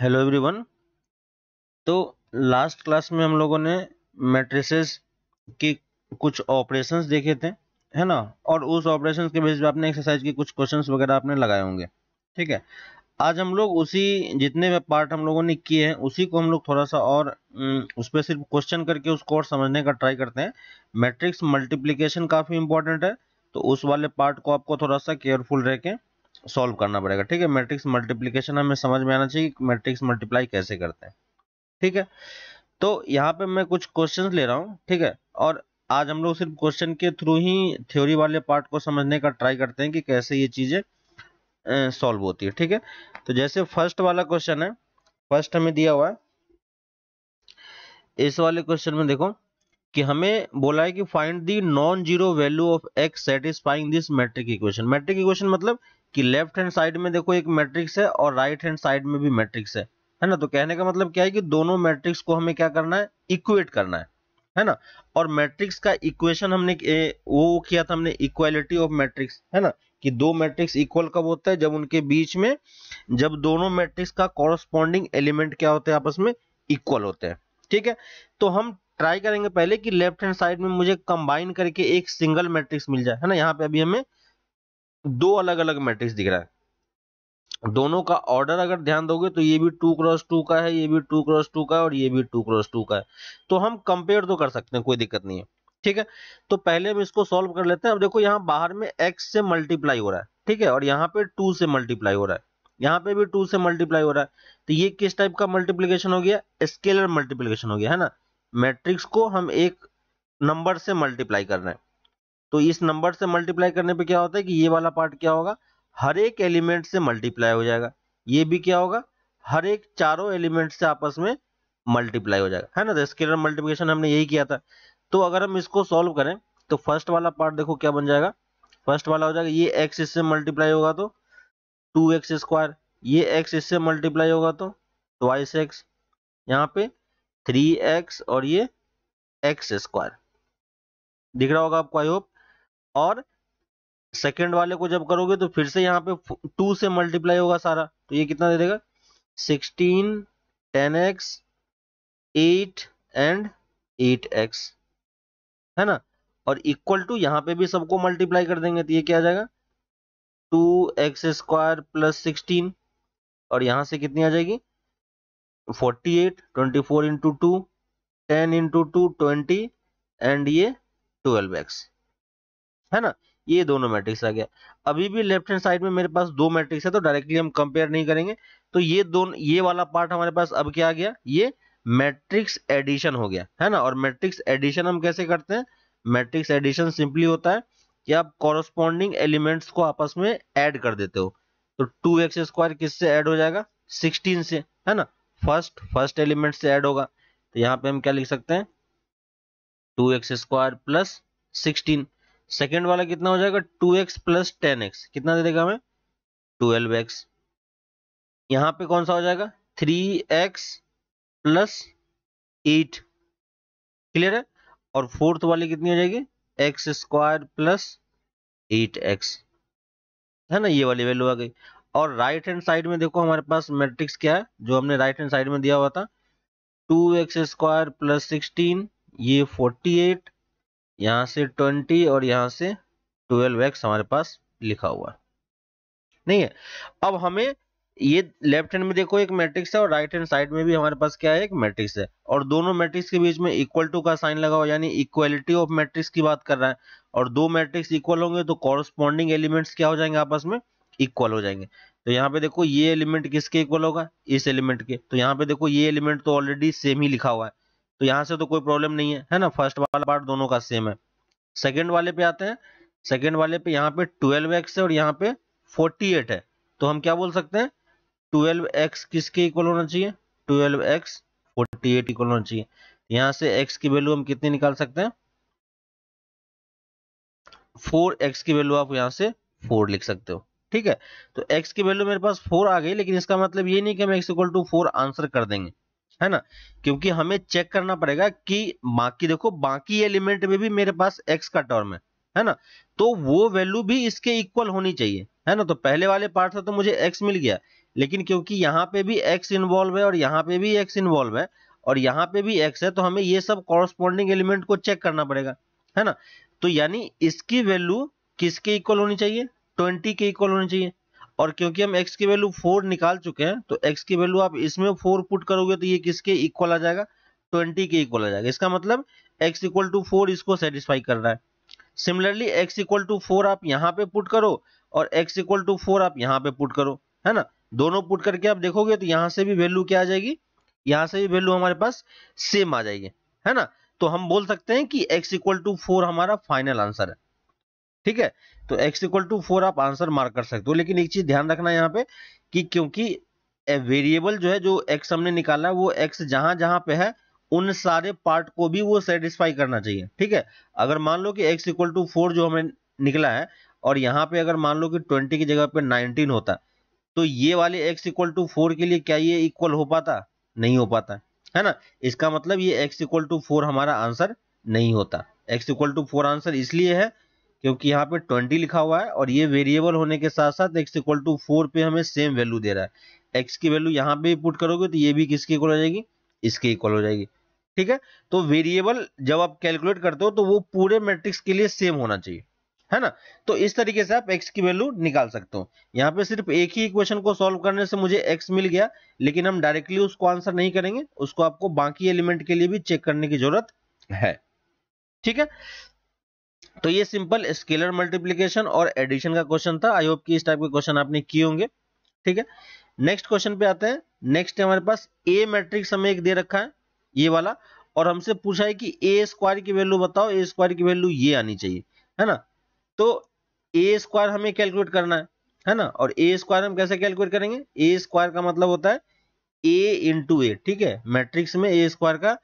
hello everyone तो last class में हम लोगों ने मैट्रिसेस के कुछ ऑपरेशंस देखे थे है ना और उस ऑपरेशन के बेस पे आपने एक्सरसाइज के कुछ क्वेश्चंस वगैरह आपने लगाए होंगे ठीक है आज हम लोग उसी जितने भी पार्ट हम लोगों ने किए हैं उसी को हम लोग थोड़ा सा और उस पर सिर्फ क्वेश्चन करके उसको और समझने का ट्राई करते हैं मैट्रिक्स मल्टीप्लीकेशन काफ़ी इंपॉर्टेंट है तो उस वाले पार्ट को आपको थोड़ा सा केयरफुल रह के सॉल्व करना पड़ेगा ठीक है मैट्रिक्स मल्टीप्लीकेशन हमें समझ में आना चाहिए मैट्रिक्स मल्टीप्लाई कैसे करते हैं ठीक है तो यहाँ पे मैं कुछ क्वेश्चन ले रहा हूँ ठीक है और आज हम लोग सिर्फ क्वेश्चन के थ्रू ही थ्योरी वाले पार्ट को समझने का ट्राई करते हैं कि कैसे ये चीज़ें सॉल्व होती है ठीक है तो जैसे फर्स्ट वाला क्वेश्चन है फर्स्ट हमें दिया हुआ है इस वाले क्वेश्चन में देखो कि हमें बोला है कि find the non zero value of x satisfying this matrix equation matrix equation मतलब कि लेफ्ट हैंड साइड में देखो एक मैट्रिक्स है और राइट हैंड साइड में भी मैट्रिक्स है है ना तो कहने का मतलब क्या है कि दोनों मैट्रिक्स को हमें क्या करना है इक्वेट करना है है ना और मैट्रिक्स का इक्वेशन हमने ए, वो किया था हमने इक्वालिटी ऑफ मैट्रिक्स है ना कि दो मैट्रिक्स इक्वल कब होता है जब उनके बीच में जब दोनों मैट्रिक्स का कॉरस्पॉन्डिंग एलिमेंट क्या होते हैं आपस में इक्वल होते हैं ठीक है तो हम ट्राई करेंगे पहले कि लेफ्ट हैंड साइड में मुझे कंबाइन करके एक सिंगल मैट्रिक्स मिल जाए है ना यहाँ पे अभी हमें दो अलग अलग मैट्रिक्स दिख रहा है दोनों का ऑर्डर अगर ध्यान दोगे तो ये भी टू क्रॉस टू का है ये भी टू क्रॉस टू का है और ये भी टू क्रॉस टू का है तो हम कंपेयर तो कर सकते हैं कोई दिक्कत नहीं है ठीक है तो पहले हम इसको सॉल्व कर लेते हैं अब देखो यहाँ बाहर में एक्स से मल्टीप्लाई हो रहा है ठीक है और यहाँ पे टू से मल्टीप्लाई हो रहा है यहाँ पे भी टू से मल्टीप्लाई हो रहा है तो ये किस टाइप का मल्टीप्लीकेशन हो गया स्केलर मल्टीप्लीकेशन हो गया है ना मैट्रिक्स को हम एक नंबर से मल्टीप्लाई कर रहे हैं तो इस नंबर से मल्टीप्लाई करने पे क्या होता है कि ये वाला पार्ट क्या होगा हर एक एलिमेंट से मल्टीप्लाई हो जाएगा ये भी क्या होगा हर एक चारों एलिमेंट से आपस में मल्टीप्लाई हो जाएगा है ना तो स्केलर मल्टीप्लिकेशन हमने यही किया था तो अगर हम इसको सॉल्व करें तो फर्स्ट वाला पार्ट देखो क्या बन जाएगा फर्स्ट वाला हो जाएगा ये एक्स इससे मल्टीप्लाई होगा तो टू एक्स स्क्वायर ये एक्स इससे मल्टीप्लाई होगा तो ट्वाइस एक्स यहाँ पे थ्री एक्स और ये एक्स स्क्वायर दिख रहा होगा आपको आई होप और सेकेंड वाले को जब करोगे तो फिर से यहाँ पे टू से मल्टीप्लाई होगा सारा तो ये कितना दे देगा sixteen ten x eight and eight x है ना और इक्वल टू यहाँ पे भी सबको मल्टीप्लाई कर देंगे तो ये क्या आ जाएगा two x square plus sixteen और यहाँ से कितनी आ जाएगी forty eight twenty four into two ten into two twenty and ये ट्वेल्व एक्स है ना ये दोनों मैट्रिक्स आ गया अभी भी लेफ्ट हैंड साइड में मेरे पास दो मैट्रिक्स है तो डायरेक्टली हम कंपेयर नहीं करेंगे तो ये दोनों ये वाला पार्ट हमारे पास अब क्या आ गया ये मैट्रिक्स एडिशन हो गया है ना और मैट्रिक्स एडिशन हम कैसे करते हैं मैट्रिक्स एडिशन सिंपली होता है कि आप कॉरस्पॉन्डिंग एलिमेंट्स को आपस में एड कर देते हो तो टू एक्स स्क्वायर किससे ऐड हो जाएगा सिक्सटीन से है ना फर्स्ट फर्स्ट एलिमेंट से ऐड होगा तो यहाँ पे हम क्या लिख सकते हैं two x square plus sixteen second वाला कितना हो जाएगा two x plus ten x कितना दे देगा हमें ट्वेल्व एक्स यहाँ पे कौन सा हो जाएगा three x plus eight clear है और फोर्थ वाली कितनी हो जाएगी x square plus eight x है ना ये वाली वैल्यू आ गई और राइट हैंड साइड में देखो हमारे पास मैट्रिक्स क्या है जो हमने राइट हैंड साइड में दिया हुआ था two x square plus sixteen ये फोर्टी एट यहाँ से ट्वेंटी और यहाँ से ट्वेल्व एक्स हमारे पास लिखा हुआ नहीं है अब हमें ये लेफ्ट हैंड में देखो एक मैट्रिक्स है और राइट हैंड साइड में भी हमारे पास क्या है एक मैट्रिक्स है और दोनों मैट्रिक्स के बीच में इक्वल टू का साइन लगा हुआ यानी इक्वलिटी ऑफ मैट्रिक्स की बात कर रहा है और दो मैट्रिक्स इक्वल होंगे तो कॉरस्पॉन्डिंग एलिमेंट्स क्या हो जाएंगे आपस में इक्वल हो जाएंगे तो यहाँ पे देखो ये एलिमेंट किसके इक्वल होगा इस एलिमेंट के तो यहाँ पे देखो ये एलिमेंट तो ऑलरेडी सेम ही लिखा हुआ है तो यहां से तो कोई प्रॉब्लम नहीं है है ना फर्स्ट वाला पार्ट दोनों का सेम है सेकेंड वाले पे आते हैं सेकेंड वाले पे यहाँ पे ट्वेल्व एक्स है और यहाँ पे फोर्टी एट है तो हम क्या बोल सकते हैं ट्वेल्व एक्स किसके इक्वल होना चाहिए twelve x forty eight equal होना चाहिए यहाँ से एक्स की वैल्यू हम कितनी निकाल सकते हैं फोर एक्स की वैल्यू आप यहाँ से फोर लिख सकते हो ठीक है तो एक्स की वैल्यू मेरे पास फोर आ गई लेकिन इसका मतलब ये नहीं कि हम x equal to four answer कर देंगे है ना क्योंकि हमें चेक करना पड़ेगा कि बाकी देखो बाकी एलिमेंट में भी मेरे पास एक्स का टर्म है है ना तो वो वैल्यू भी इसके इक्वल होनी चाहिए है ना तो पहले वाले पार्ट से तो मुझे एक्स मिल गया लेकिन क्योंकि यहाँ पे भी एक्स इन्वॉल्व है और यहाँ पे भी एक्स इन्वॉल्व है और यहाँ पे भी एक्स है तो हमें ये सब कॉरस्पॉन्डिंग एलिमेंट को चेक करना पड़ेगा है ना तो यानी इसकी वैल्यू किसके इक्वल होनी चाहिए ट्वेंटी के इक्वल होनी चाहिए और क्योंकि हम x की वैल्यू फोर निकाल चुके हैं तो x की वैल्यू आप इसमें फोर पुट करोगे तो ये किसके इक्वल आ जाएगा ट्वेंटी के इक्वल आ जाएगा इसका मतलब x इक्वल टू फोर इसको सेटिस्फाई कर रहा है similarly x equal to four आप यहाँ पे पुट करो और x इक्वल टू फोर आप यहाँ पे पुट करो है ना दोनों पुट करके आप देखोगे तो यहाँ से भी वैल्यू क्या आ जाएगी यहाँ से भी वैल्यू हमारे पास सेम आ जाएगी है ना तो हम बोल सकते हैं कि x इक्वल टू फोर हमारा फाइनल आंसर है ठीक है तो x इक्वल टू फोर आप आंसर मार्क कर सकते हो लेकिन एक चीज ध्यान रखना यहाँ पे कि क्योंकि वेरिएबल जो है जो x हमने निकाला है वो x जहां जहां पे है उन सारे पार्ट को भी वो सेटिस्फाई करना चाहिए ठीक है अगर मान लो कि x इक्वल टू फोर जो हमें निकला है और यहाँ पे अगर मान लो कि ट्वेंटी की जगह पे नाइनटीन होता तो ये वाले एक्स इक्वल टू फोर के लिए क्या ये इक्वल हो पाता नहीं हो पाता है ना इसका मतलब ये एक्स इक्वल टू फोर हमारा आंसर नहीं होता x equal to four answer इसलिए है क्योंकि यहाँ पे ट्वेंटी लिखा हुआ है और ये वेरिएबल होने के साथ साथ एक्स इक्वल टू फोर पे हमें सेम वैल्यू दे रहा है एक्स की वैल्यू यहाँ पे पुट करोगे तो ये भी किसके इक्वल हो जाएगी इसके इक्वल हो जाएगी ठीक है तो वेरिएबल जब आप कैलकुलेट करते हो तो वो पूरे मैट्रिक्स के लिए सेम होना चाहिए है ना तो इस तरीके से आप एक्स की वैल्यू निकाल सकते हो यहाँ पे सिर्फ एक ही इक्वेशन को सोल्व करने से मुझे एक्स मिल गया लेकिन हम डायरेक्टली उसको आंसर नहीं करेंगे उसको आपको बाकी एलिमेंट के लिए भी चेक करने की जरूरत है ठीक है तो ये सिंपल स्केलर मल्टीप्लीकेशन और एडिशन का क्वेश्चन था आई होप कि इस टाइप के क्वेश्चन आपने किए होंगे ठीक है नेक्स्ट क्वेश्चन पे आते हैं नेक्स्ट हमारे पास ए मैट्रिक्स हमें एक दे रखा है ये वाला और हमसे पूछा है कि ए स्क्वायर की वैल्यू बताओ ए स्क्वायर की वैल्यू ये आनी चाहिए है ना तो ए स्क्वायर हमें कैलकुलेट करना है है ना और ए स्क्वायर हम कैसे कैलकुलेट करेंगे ए स्क्वायर का मतलब होता है ए इंटू ए ठीक है मैट्रिक्स में ए स्क्वायर का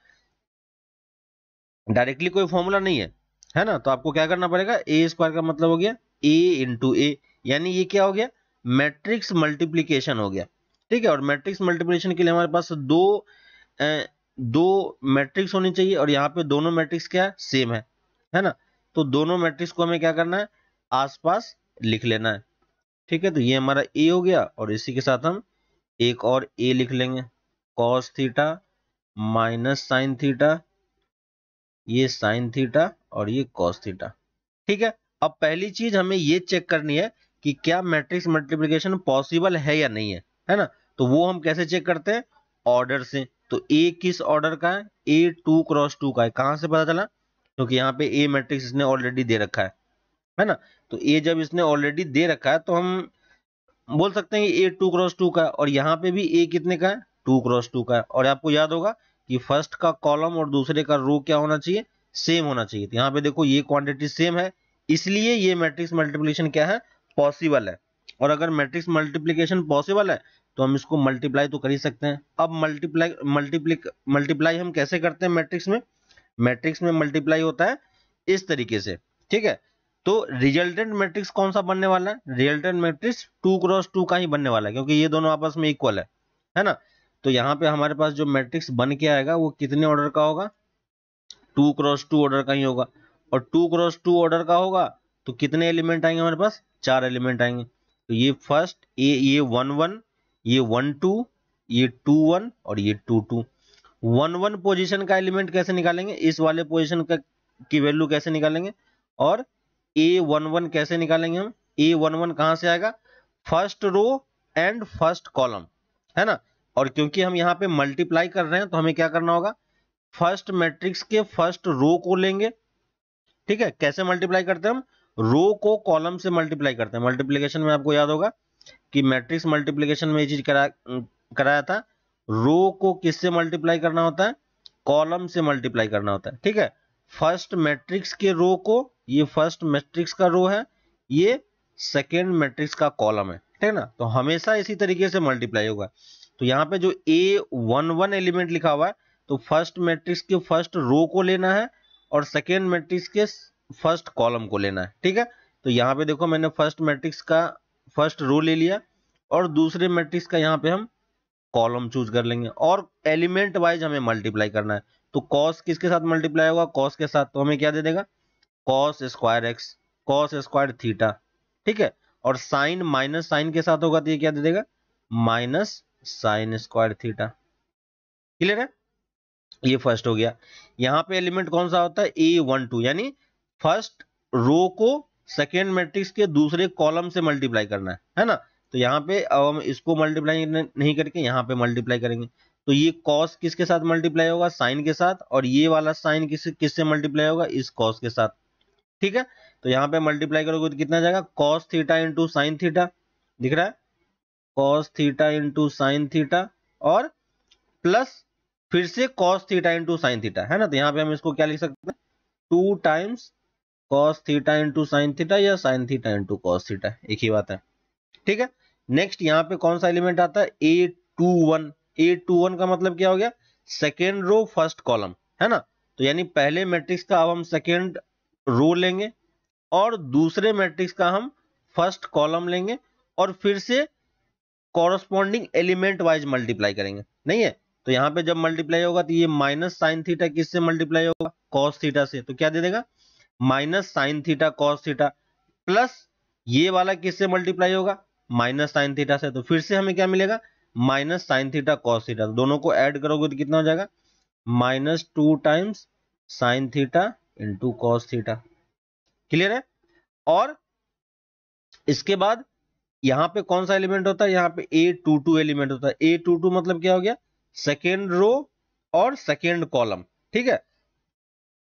डायरेक्टली कोई फॉर्मूला नहीं है है ना तो आपको क्या करना पड़ेगा ए स्क्वायर का मतलब हो गया ए इंटू ए यानी ये क्या हो गया मैट्रिक्स मल्टीप्लीकेशन हो गया ठीक है और मैट्रिक्स मल्टीप्लीकेशन के लिए हमारे पास दो ए, दो मैट्रिक्स होनी चाहिए और यहाँ पे दोनों मैट्रिक्स क्या है सेम है है ना तो दोनों मैट्रिक्स को हमें क्या करना है आसपास लिख लेना है ठीक है तो ये हमारा ए हो गया और इसी के साथ हम एक और ए लिख लेंगे cos theta minus sine theta ये साइन थीटा और ये कॉस थीटा ठीक है अब पहली चीज हमें ये चेक करनी है कि क्या मैट्रिक्स मल्टीप्लीकेशन पॉसिबल है या नहीं है है ना तो वो हम कैसे चेक करते हैं ऑर्डर से तो ए किस ऑर्डर का है ए टू क्रॉस टू का है कहां से पता चला क्योंकि तो यहाँ पे ए मैट्रिक्स इसने ऑलरेडी दे रखा है है ना तो ए जब इसने ऑलरेडी दे रखा है तो हम बोल सकते हैं ए टू क्रॉस टू का और यहाँ पे भी ए कितने का है टू क्रॉस टू का है और आपको याद होगा कि फर्स्ट का कॉलम और दूसरे का रो क्या होना चाहिए सेम होना चाहिए यहाँ पे देखो ये क्वांटिटी सेम है इसलिए ये मैट्रिक्स मल्टीप्लीकेशन क्या है पॉसिबल है और अगर मैट्रिक्स मल्टीप्लीकेशन पॉसिबल है तो हम इसको मल्टीप्लाई तो कर ही सकते हैं अब मल्टीप्लाई मल्टीप्लिक मल्टीप्लाई हम कैसे करते हैं मैट्रिक्स में मैट्रिक्स में मल्टीप्लाई होता है इस तरीके से ठीक है तो रिजल्टेंट मैट्रिक्स कौन सा बनने वाला है resultant matrix two cross two का ही बनने वाला है क्योंकि ये दोनों आपस में इक्वल है है ना तो यहाँ पे हमारे पास जो मैट्रिक्स बन के आएगा वो कितने ऑर्डर का होगा टू क्रॉस टू ऑर्डर का ही होगा और टू क्रॉस टू ऑर्डर का होगा तो कितने एलिमेंट आएंगे हमारे पास चार एलिमेंट आएंगे तो ये फर्स्ट ए ये वन वन ये वन टू ये टू वन और ये two two one one position का एलिमेंट कैसे निकालेंगे इस वाले पोजिशन का की वैल्यू कैसे निकालेंगे और ए वन वन कैसे निकालेंगे हम ए वन वन कहां से आएगा first row and first column है ना और क्योंकि हम यहाँ पे मल्टीप्लाई कर रहे हैं तो हमें क्या करना होगा फर्स्ट मैट्रिक्स के फर्स्ट रो को लेंगे ठीक है कैसे मल्टीप्लाई करते हैं हम रो को कॉलम से मल्टीप्लाई करते हैं मल्टीप्लीकेशन में आपको याद होगा कि मैट्रिक्स मल्टीप्लीकेशन में ये चीज करा कराया था रो को किससे मल्टीप्लाई करना होता है कॉलम से मल्टीप्लाई करना होता है ठीक है फर्स्ट मैट्रिक्स के रो को ये फर्स्ट मैट्रिक्स का रो है ये सेकेंड मैट्रिक्स का कॉलम है ठीक है ना तो हमेशा इसी तरीके से मल्टीप्लाई होगा तो यहाँ पे जो ए वन वन एलिमेंट लिखा हुआ है तो फर्स्ट मैट्रिक्स के फर्स्ट रो को लेना है और सेकेंड मैट्रिक्स के फर्स्ट कॉलम को लेना है ठीक है तो यहाँ पे देखो मैंने फर्स्ट मैट्रिक्स का फर्स्ट रो ले लिया और दूसरे मैट्रिक्स का यहाँ पे हम कॉलम चूज कर लेंगे और एलिमेंट वाइज हमें मल्टीप्लाई करना है तो कॉस किसके साथ मल्टीप्लाई होगा कॉस के साथ तो हमें क्या दे देगा cos square x cos square theta ठीक है और साइन माइनस साइन के साथ होगा तो ये क्या दे देगा minus sine square theta clear है ये फर्स्ट हो गया यहाँ पे एलिमेंट कौन सा होता है ए वन टू यानी फर्स्ट रो को सेकेंड मैट्रिक्स के दूसरे कॉलम से मल्टीप्लाई करना है है ना तो यहाँ पे अब हम इसको मल्टीप्लाई नहीं करके यहाँ पे मल्टीप्लाई करेंगे तो ये कॉस किसके साथ मल्टीप्लाई होगा साइन के साथ और ये वाला साइन किस किससे मल्टीप्लाई होगा इस कॉस के साथ ठीक है तो यहाँ पे मल्टीप्लाई करोगे तो कितना जाएगा cos theta into sine theta दिख रहा है cos theta into sine theta और प्लस फिर से cos theta into sine theta है ना तो यहाँ पे हम इसको क्या लिख सकते हैं two times cos theta into sine theta या sine theta into cos theta एक ही बात है ठीक है नेक्स्ट यहाँ पे कौन सा एलिमेंट आता है ए टू वन ए टू वन का मतलब क्या हो गया सेकेंड रो फर्स्ट कॉलम है ना तो यानी पहले मैट्रिक्स का अब हम सेकेंड रो लेंगे और दूसरे मैट्रिक्स का हम फर्स्ट कॉलम लेंगे और फिर से कॉरस्पॉन्डिंग एलिमेंट वाइज मल्टीप्लाई करेंगे नहीं है तो यहाँ पे जब मल्टीप्लाई होगा तो ये माइनस साइन थीटा किससे मल्टीप्लाई होगा कॉस थीटा से तो क्या दे देगा minus sine theta cos theta plus ये वाला किससे मल्टीप्लाई होगा माइनस साइन थीटा से तो फिर से हमें क्या मिलेगा minus sine theta cos theta दोनों को ऐड करोगे तो कितना हो जाएगा minus two times sine theta into cos theta clear है और इसके बाद यहां पे कौन सा एलिमेंट होता है यहां पे ए टू टू एलिमेंट होता है ए टू टू मतलब क्या हो गया सेकेंड रो और सेकेंड कॉलम ठीक है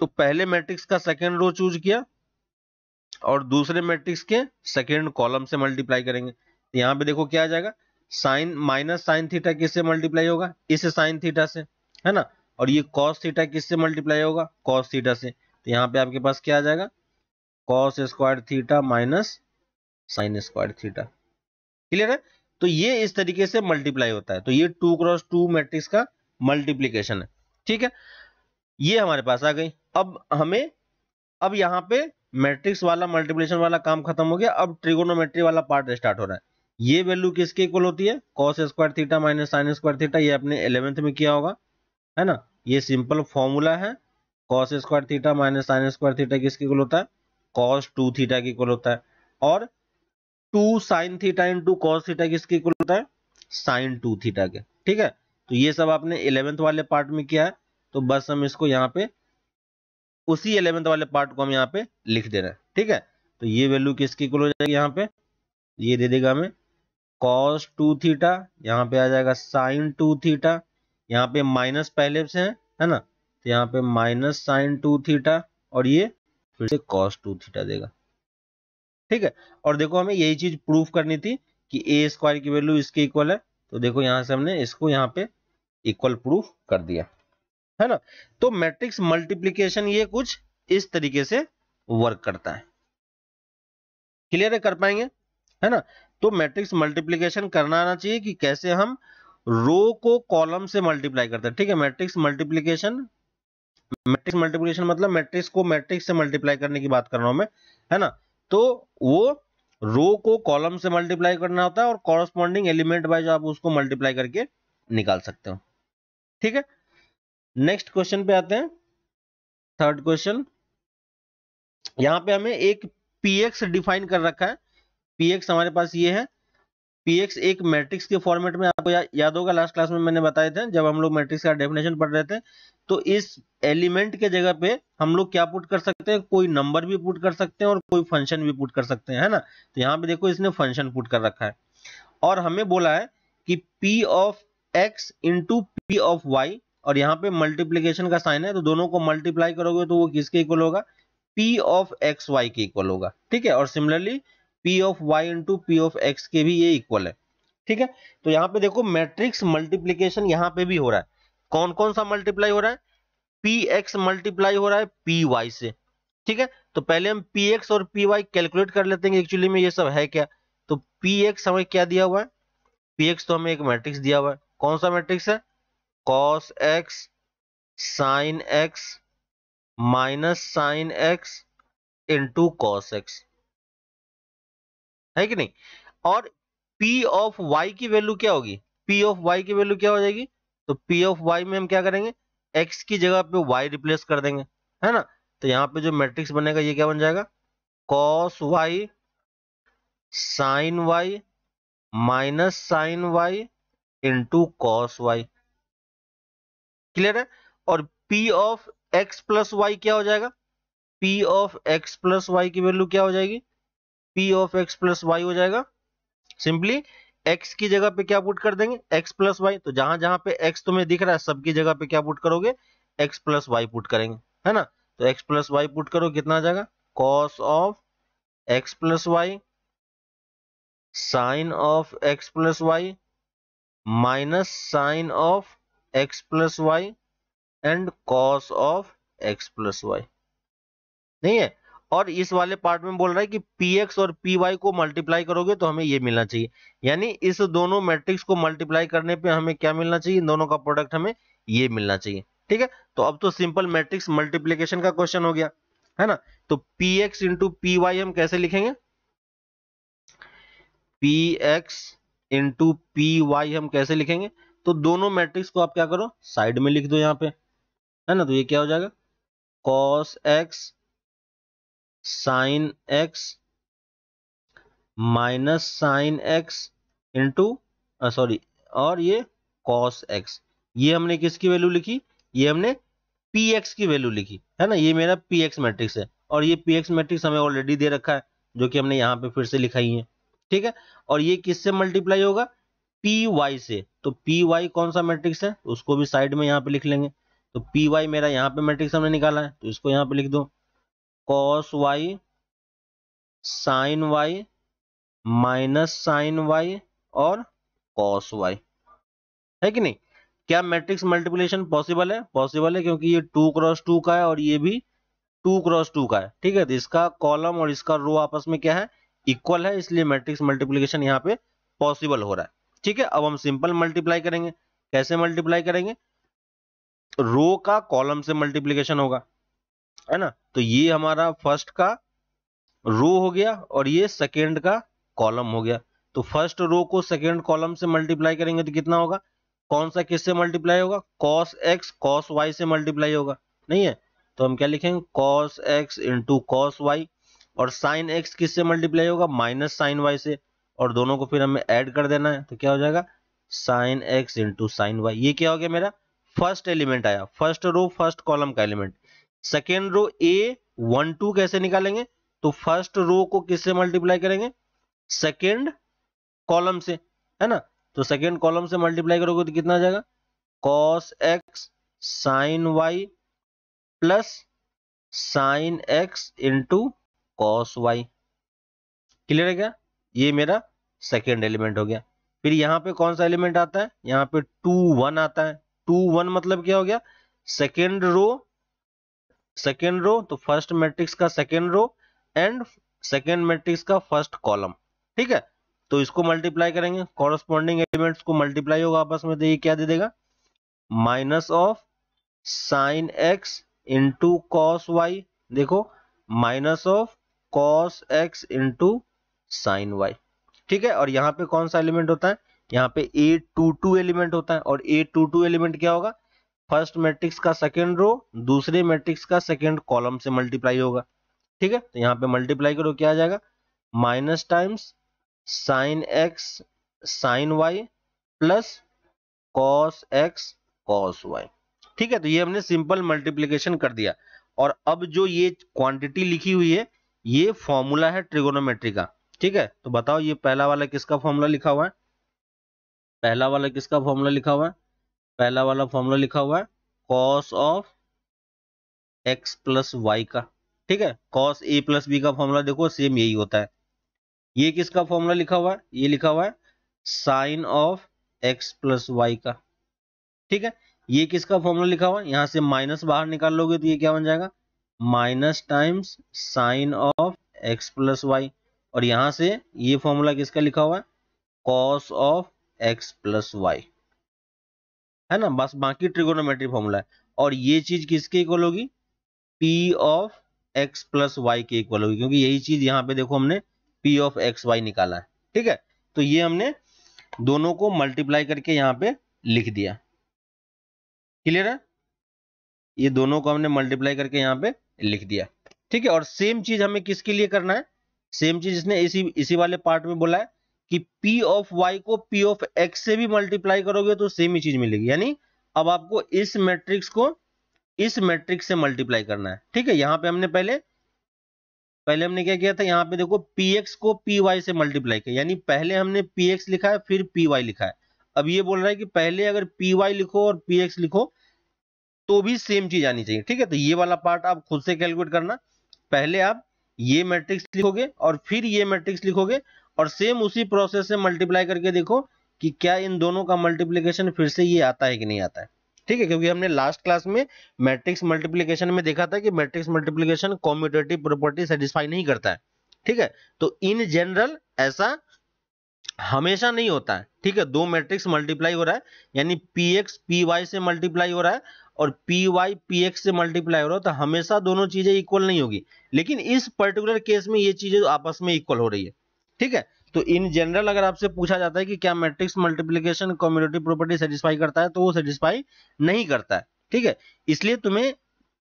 तो पहले मैट्रिक्स का सेकेंड रो चूज किया और दूसरे मैट्रिक्स के सेकेंड कॉलम से मल्टीप्लाई करेंगे तो यहां पे देखो क्या आ जाएगा साइन माइनस साइन थीटा किससे मल्टीप्लाई होगा इस साइन थीटा से है ना और ये कॉस थीटा किससे मल्टीप्लाई होगा कॉस थीटा से तो यहाँ पे आपके पास क्या आ जाएगा cos square theta minus sine square theta clear है तो ये इस तरीके से मल्टीप्लाई होता है तो ये टू क्रॉस टू मैट्रिक्स का मल्टीप्लीकेशन है ठीक है ये हमारे पास आ गई अब हमें अब यहाँ पे मैट्रिक्स वाला मल्टीप्लिकेशन वाला काम खत्म हो गया अब ट्रिगोनोमेट्री वाला पार्ट स्टार्ट हो रहा है ये वैल्यू किसके इक्वल होती है cos square theta minus sine square theta ये आपने इलेवेंथ में किया होगा है ना ये सिंपल फॉर्मूला है cos square theta minus sine square theta किसके इक्वल होता है कॉस टू थीटा के इक्वल होता है और two sine theta into cos theta किसके इक्वल होता है साइन टू थीटा के ठीक है तो ये सब आपने इलेवेंथ वाले पार्ट में किया है तो बस हम इसको यहाँ पे उसी इलेवेंथ वाले पार्ट को हम यहाँ पे लिख दे रहे हैं ठीक है तो ये वैल्यू किसकी इक्वल हो जाएगी यहाँ पे ये दे देगा हमें कॉस टू थीटा यहाँ पे आ जाएगा साइन टू थीटा यहाँ पे माइनस पहले से है है ना तो यहाँ पे माइनस साइन टू थीटा और ये फिर से कॉस टू थीटा देगा ठीक है और देखो हमें यही चीज प्रूफ करनी थी कि ए स्क्वायर की वैल्यू इसके इक्वल है तो देखो यहां से हमने इसको यहाँ पे इक्वल प्रूफ कर दिया है ना तो मैट्रिक्स मल्टीप्लीकेशन ये कुछ इस तरीके से वर्क करता है क्लियर है कर पाएंगे है ना तो मैट्रिक्स मल्टीप्लीकेशन करना आना चाहिए कि कैसे हम रो को कॉलम से मल्टीप्लाई करते हैं ठीक है मैट्रिक्स मल्टीप्लीकेशन मैट्रिक्स मल्टीप्लीकेशन मतलब मैट्रिक्स को मैट्रिक्स से मल्टीप्लाई करने की बात कर रहा हूं मैं है ना तो वो रो को कॉलम से मल्टीप्लाई करना होता है और कॉरस्पॉन्डिंग एलिमेंट वाइज आप उसको मल्टीप्लाई करके निकाल सकते हो ठीक है नेक्स्ट क्वेश्चन पे आते हैं थर्ड क्वेश्चन यहां पे हमें एक पीएक्स डिफाइन कर रखा है पीएक्स हमारे पास ये है पीएक्स एक मैट्रिक्स के फॉर्मेट में आपको या, याद होगा लास्ट क्लास में मैंने बताए थे जब हम लोग मैट्रिक्स का डेफिनेशन पढ़ रहे थे तो इस एलिमेंट के जगह पे हम लोग क्या पुट कर सकते हैं कोई नंबर भी पुट कर सकते हैं और कोई फंक्शन भी पुट कर सकते हैं है ना तो यहाँ पे देखो इसने फंक्शन पुट कर रखा है और हमें बोला है कि p of x into p of y और यहाँ पे मल्टीप्लीकेशन का साइन है तो दोनों को मल्टीप्लाई करोगे तो वो किसके इक्वल होगा पी ऑफ एक्स वाई के इक्वल होगा ठीक है और similarly p of y into p of x के भी ये इक्वल है ठीक है तो यहाँ पे देखो मैट्रिक्स मल्टीप्लीकेशन यहाँ पे भी हो रहा है कौन कौन सा मल्टीप्लाई हो रहा है पी एक्स मल्टीप्लाई हो रहा है पी वाई से ठीक है तो पहले हम पी एक्स और पी वाई कैलकुलेट कर लेते हैं एक्चुअली में ये सब है क्या तो पी एक्स हमें क्या दिया हुआ है पी एक्स तो हमें एक मैट्रिक्स दिया हुआ है कौन सा मैट्रिक्स है cos x sine x minus sine x into cos x है कि नहीं और पी ऑफ वाई की वैल्यू क्या होगी पी ऑफ वाई की वैल्यू क्या हो जाएगी तो पी ऑफ वाई में हम क्या करेंगे एक्स की जगह पे वाई रिप्लेस कर देंगे है ना तो यहाँ पे जो मैट्रिक्स बनेगा ये क्या बन जाएगा cos y sine y minus sine y into cos y clear है और p of x plus y क्या हो जाएगा p of x plus Y की वैल्यू क्या हो जाएगी p of x plus y हो जाएगा सिंपली एक्स की जगह पे क्या पुट कर देंगे एक्स प्लस वाई तो जहां जहां पे एक्स तुम्हें दिख रहा है सबकी जगह पे क्या पुट करोगे एक्स प्लस वाई पुट करेंगे है ना तो x प्लस वाई पुट करो कितना आ जाएगा cos of x plus y sine of x plus y minus sine of x plus y and cos of x plus y नहीं है और इस वाले पार्ट में बोल रहा है कि px और py को मल्टीप्लाई करोगे तो हमें ये मिलना चाहिए यानी इस दोनों मैट्रिक्स को मल्टीप्लाई करने पे हमें क्या मिलना चाहिए दोनों का प्रोडक्ट हमें ये मिलना चाहिए ठीक है तो अब तो सिंपल मैट्रिक्स मल्टीप्लीकेशन का क्वेश्चन हो गया है ना तो p x into p y हम कैसे लिखेंगे p x into p y हम कैसे लिखेंगे तो दोनों मैट्रिक्स को आप क्या करो साइड में लिख दो यहाँ पे है ना तो ये क्या हो जाएगा cos x sine x minus sine x into sorry और ये कॉस एक्स ये हमने किसकी वैल्यू लिखी ये हमने पी एक्स की वैल्यू लिखी है ना ये मेरा पी एक्स मैट्रिक्स है और ये पी एक्स मैट्रिक्स हमें ऑलरेडी दे रखा है जो कि हमने यहाँ पे फिर से लिखाई है ठीक है और ये किससे मल्टीप्लाई होगा पी वाई से तो पी वाई कौन सा मैट्रिक्स है उसको भी साइड में यहाँ पे लिख लेंगे तो पी वाई मेरा यहाँ पे मैट्रिक्स हमने निकाला है तो इसको यहाँ पे लिख दो cos y sine y minus sine y और कॉस वाई है कि नहीं क्या मैट्रिक्स मल्टीप्लिकेशन पॉसिबल है पॉसिबल है क्योंकि ये टू क्रॉस टू का है और ये भी टू क्रॉस टू का है ठीक है तो इसका कॉलम और इसका रो आपस में क्या है इक्वल है इसलिए मैट्रिक्स मल्टीप्लीकेशन यहाँ पे पॉसिबल हो रहा है ठीक है अब हम सिंपल मल्टीप्लाई करेंगे कैसे मल्टीप्लाई करेंगे रो का कॉलम से मल्टीप्लीकेशन होगा है ना तो ये हमारा फर्स्ट का रो हो गया और ये सेकेंड का कॉलम हो गया तो फर्स्ट रो को सेकेंड कॉलम से मल्टीप्लाई करेंगे तो कितना होगा कौन सा किससे मल्टीप्लाई होगा कॉस एक्स कॉस वाई से मल्टीप्लाई होगा नहीं है तो हम क्या लिखेंगे cos x into cos y और साइन एक्स किससे मल्टीप्लाई होगा माइनस साइन वाई से और दोनों को फिर हमें ऐड कर देना है तो क्या हो जाएगा sine x into sine y ये क्या हो गया मेरा फर्स्ट एलिमेंट आया फर्स्ट रो फर्स्ट कॉलम का element second row a one two कैसे निकालेंगे तो फर्स्ट रो को किससे मल्टीप्लाई करेंगे सेकेंड कॉलम से है ना तो सेकेंड कॉलम से मल्टीप्लाई करोगे तो कितना आ जाएगा cos x sine y plus sine x into cos y clear है क्या ये मेरा सेकेंड एलिमेंट हो गया फिर यहां पे कौन सा एलिमेंट आता है यहां पे टू वन आता है टू वन मतलब क्या हो गया सेकेंड रो सेकेंड रो तो फर्स्ट मैट्रिक्स का second row and second matrix का फर्स्ट कॉलम ठीक है तो इसको मल्टीप्लाई करेंगे कॉरस्पॉन्डिंग एलिमेंट्स को मल्टीप्लाई होगा आपस में देखिए तो क्या दे देगा minus of sine x into cos y देखो minus of cos x into sine y ठीक है और यहाँ पे कौन सा एलिमेंट होता है यहाँ पे ए टू टू एलिमेंट होता है और ए टू टू एलिमेंट क्या होगा फर्स्ट मैट्रिक्स का सेकेंड रो दूसरे मैट्रिक्स का सेकेंड कॉलम से मल्टीप्लाई होगा ठीक है तो यहाँ पे मल्टीप्लाई करो क्या आ जाएगा minus times sine x sine y plus cos x cos y ठीक है तो ये हमने सिंपल मल्टीप्लीकेशन कर दिया और अब जो ये क्वांटिटी लिखी हुई है ये फॉर्मूला है ट्रिगोनोमेट्री का ठीक है तो बताओ ये पहला वाला किसका फॉर्मूला लिखा हुआ है पहला वाला किसका फॉर्मूला लिखा हुआ है पहला वाला फॉर्मूला लिखा हुआ है cos of x plus y का ठीक है कॉस ए प्लस बी का फॉर्मूला देखो सेम यही होता है ये किसका फॉर्मूला लिखा हुआ है ये लिखा हुआ है sine of x plus y का ठीक है ये किसका फॉर्मूला लिखा हुआ है यहां से माइनस बाहर निकाल लोगे तो ये क्या बन जाएगा minus times sine of x plus y और यहां से ये फॉर्मूला किसका लिखा हुआ है cos of x plus y है ना बस बाकी ट्रिगोनोमेट्री फॉर्मूला है और ये चीज किसके इक्वल होगी p of x plus y के इक्वल होगी क्योंकि यही चीज यहाँ पे देखो हमने पी ऑफ एक्स वाई निकाला है ठीक है तो ये हमने दोनों को मल्टीप्लाई करके यहाँ पे लिख दिया क्लियर है ये दोनों को हमने मल्टीप्लाई करके यहाँ पे लिख दिया ठीक है और सेम चीज हमें किसके लिए करना है सेम चीज इसने इसी इसी वाले पार्ट में बोला है कि p ऑफ y को p ऑफ x से भी मल्टीप्लाई करोगे तो सेम ही चीज मिलेगी यानी अब आपको इस मैट्रिक्स को इस मैट्रिक्स से मल्टीप्लाई करना है ठीक है यहां पे हमने पहले पहले हमने क्या किया था यहां पे देखो px को py से मल्टीप्लाई किया यानी पहले हमने px लिखा है फिर py लिखा है अब ये बोल रहा है कि पहले अगर py लिखो और px लिखो तो भी सेम चीज आनी चाहिए ठीक है तो ये वाला पार्ट आप खुद से कैलकुलेट करना पहले आप ये मैट्रिक्स लिखोगे और फिर ये मैट्रिक्स लिखोगे और सेम उसी प्रोसेस से मल्टीप्लाई करके देखो कि क्या इन दोनों का मल्टीप्लीकेशन फिर से ये आता है कि नहीं आता है ठीक है क्योंकि हमने लास्ट क्लास में मैट्रिक्स मल्टीप्लीकेशन में देखा था कि matrix multiplication commutative property satisfy नहीं करता है ठीक है तो इन जनरल ऐसा हमेशा नहीं होता है ठीक है दो मैट्रिक्स मल्टीप्लाई हो रहा है यानी पी एक्स पी वाई से मल्टीप्लाई हो रहा है और पी वाई पी एक्स से मल्टीप्लाई हो रहा है तो हमेशा दोनों चीजें इक्वल नहीं होगी लेकिन इस पर्टिकुलर केस में ये चीजें आपस में इक्वल हो रही है ठीक है तो इन जनरल अगर आपसे पूछा जाता है कि क्या matrix multiplication community property satisfy करता है तो वो सेटिस्फाई नहीं करता है ठीक है इसलिए तुम्हें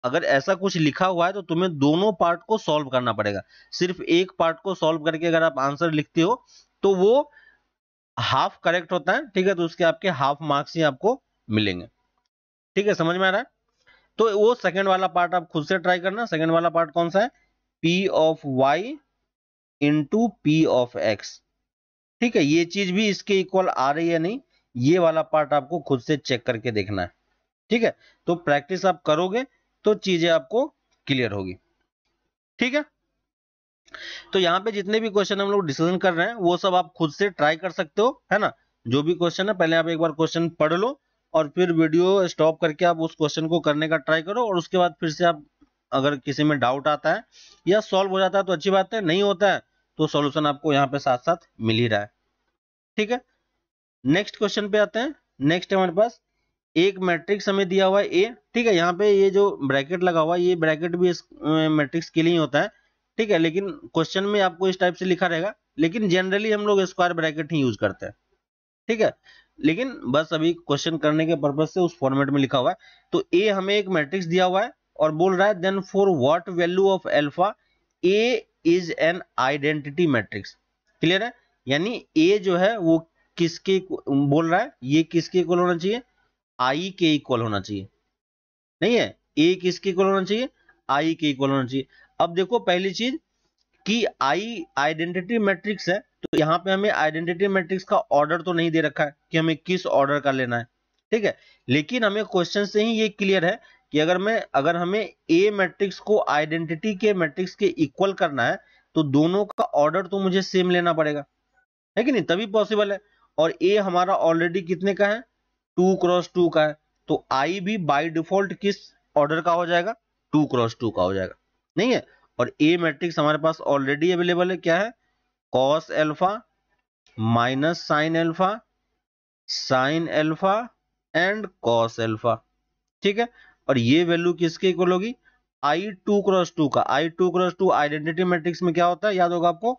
अगर ऐसा कुछ लिखा हुआ है तो तुम्हें दोनों पार्ट को सॉल्व करना पड़ेगा सिर्फ एक पार्ट को सॉल्व करके अगर आप आंसर लिखते हो तो वो हाफ करेक्ट होता है ठीक है तो उसके आपके हाफ मार्क्स ही आपको मिलेंगे ठीक है समझ में आ रहा है तो वो सेकंड वाला पार्ट आप खुद से ट्राई करना सेकंड वाला पार्ट कौन सा है p of y into p of x ठीक है ये चीज भी इसके इक्वल आ रही है नहीं ये वाला पार्ट आपको खुद से चेक करके देखना है ठीक है तो प्रैक्टिस आप करोगे तो चीजें आपको क्लियर होगी ठीक है तो यहाँ पे जितने भी क्वेश्चन हम लोग डिसीजन कर रहे हैं वो सब आप खुद से ट्राई कर सकते हो है ना जो भी क्वेश्चन है पहले आप एक बार क्वेश्चन पढ़ लो और फिर वीडियो स्टॉप करके आप उस क्वेश्चन को करने का ट्राई करो और उसके बाद फिर से आप अगर किसी में डाउट आता है या सॉल्व हो जाता है तो अच्छी बात है नहीं होता है तो सॉल्यूशन आपको यहाँ पे साथ साथ मिल ही रहा है ठीक है नेक्स्ट क्वेश्चन पे आते हैं नेक्स्ट है हमारे पास एक मैट्रिक्स हमें दिया हुआ है ए ठीक है यहाँ पे ये जो ब्रैकेट लगा हुआ है ये ब्रैकेट भी इस मैट्रिक्स के लिए होता है ठीक है लेकिन क्वेश्चन में आपको इस टाइप से लिखा रहेगा लेकिन जनरली हम लोग स्क्वायर ब्रैकेट ही यूज करते हैं ठीक है लेकिन बस अभी क्वेश्चन करने के पर्पज से उस फॉर्मेट में लिखा हुआ है तो ए हमें एक मैट्रिक्स दिया हुआ है और बोल रहा है then for what value of alpha a is an identity matrix clear है यानी ए जो है वो किसके बोल रहा है ये किसके इक्वल होना चाहिए आई के इक्वल होना चाहिए नहीं है ए किसके इक्वल होना चाहिए आई के इक्वल होना चाहिए अब देखो पहली चीज कि आई आइडेंटिटी मैट्रिक्स है तो यहाँ पे हमें आइडेंटिटी मैट्रिक्स का ऑर्डर तो नहीं दे रखा है कि हमें किस ऑर्डर का लेना है ठीक है लेकिन हमें क्वेश्चन से ही ये क्लियर है कि अगर मैं अगर हमें ए मैट्रिक्स को आइडेंटिटी के मैट्रिक्स के इक्वल करना है तो दोनों का ऑर्डर तो मुझे सेम लेना पड़ेगा है कि नहीं तभी पॉसिबल है और ए हमारा ऑलरेडी कितने का है टू क्रॉस टू का है तो आई भी बाई डिफॉल्ट किस ऑर्डर का हो जाएगा टू क्रॉस टू का हो जाएगा नहीं है और ए मैट्रिक्स हमारे पास ऑलरेडी अवेलेबल है क्या है cos alpha minus sine alpha sine alpha and cos alpha ठीक है और ये वैल्यू किसके इक्वल होगी आई टू क्रॉस टू का I two cross two identity matrix में क्या होता है याद होगा आपको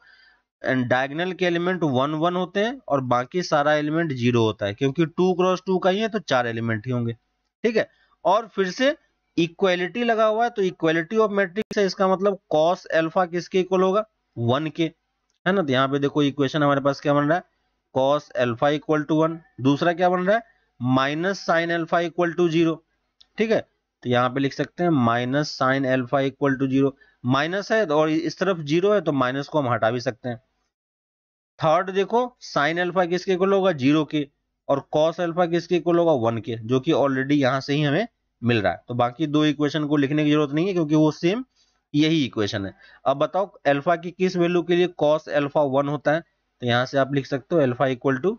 डायगनल के एलिमेंट वन वन होते हैं और बाकी सारा एलिमेंट जीरो होता है क्योंकि टू क्रॉस टू का ही है तो चार एलिमेंट ही होंगे ठीक है और फिर से इक्वेलिटी लगा हुआ है तो इक्वेलिटी ऑफ मैट्रिक्स है इसका मतलब कॉस एल्फा किसके इक्वल होगा वन के है ना तो यहाँ पे देखो इक्वेशन हमारे पास क्या बन रहा है cos alpha equal to one दूसरा क्या बन रहा है minus sine alpha equal to zero ठीक है तो यहाँ पे लिख सकते हैं minus sine alpha equal to zero minus है तो और इस तरफ जीरो है तो माइनस को हम हटा भी सकते हैं थर्ड देखो साइन एल्फा किसके इक्वल होगा जीरो के और कॉस एल्फा किसके इक्वल होगा वन के जो कि ऑलरेडी यहां से ही हमें मिल रहा है तो बाकी दो इक्वेशन को लिखने की जरूरत नहीं है क्योंकि वो सेम यही इक्वेशन है अब बताओ एल्फा की किस वैल्यू के लिए कॉस एल्फा वन होता है तो यहां से आप लिख सकते हो एल्फा इक्वल टू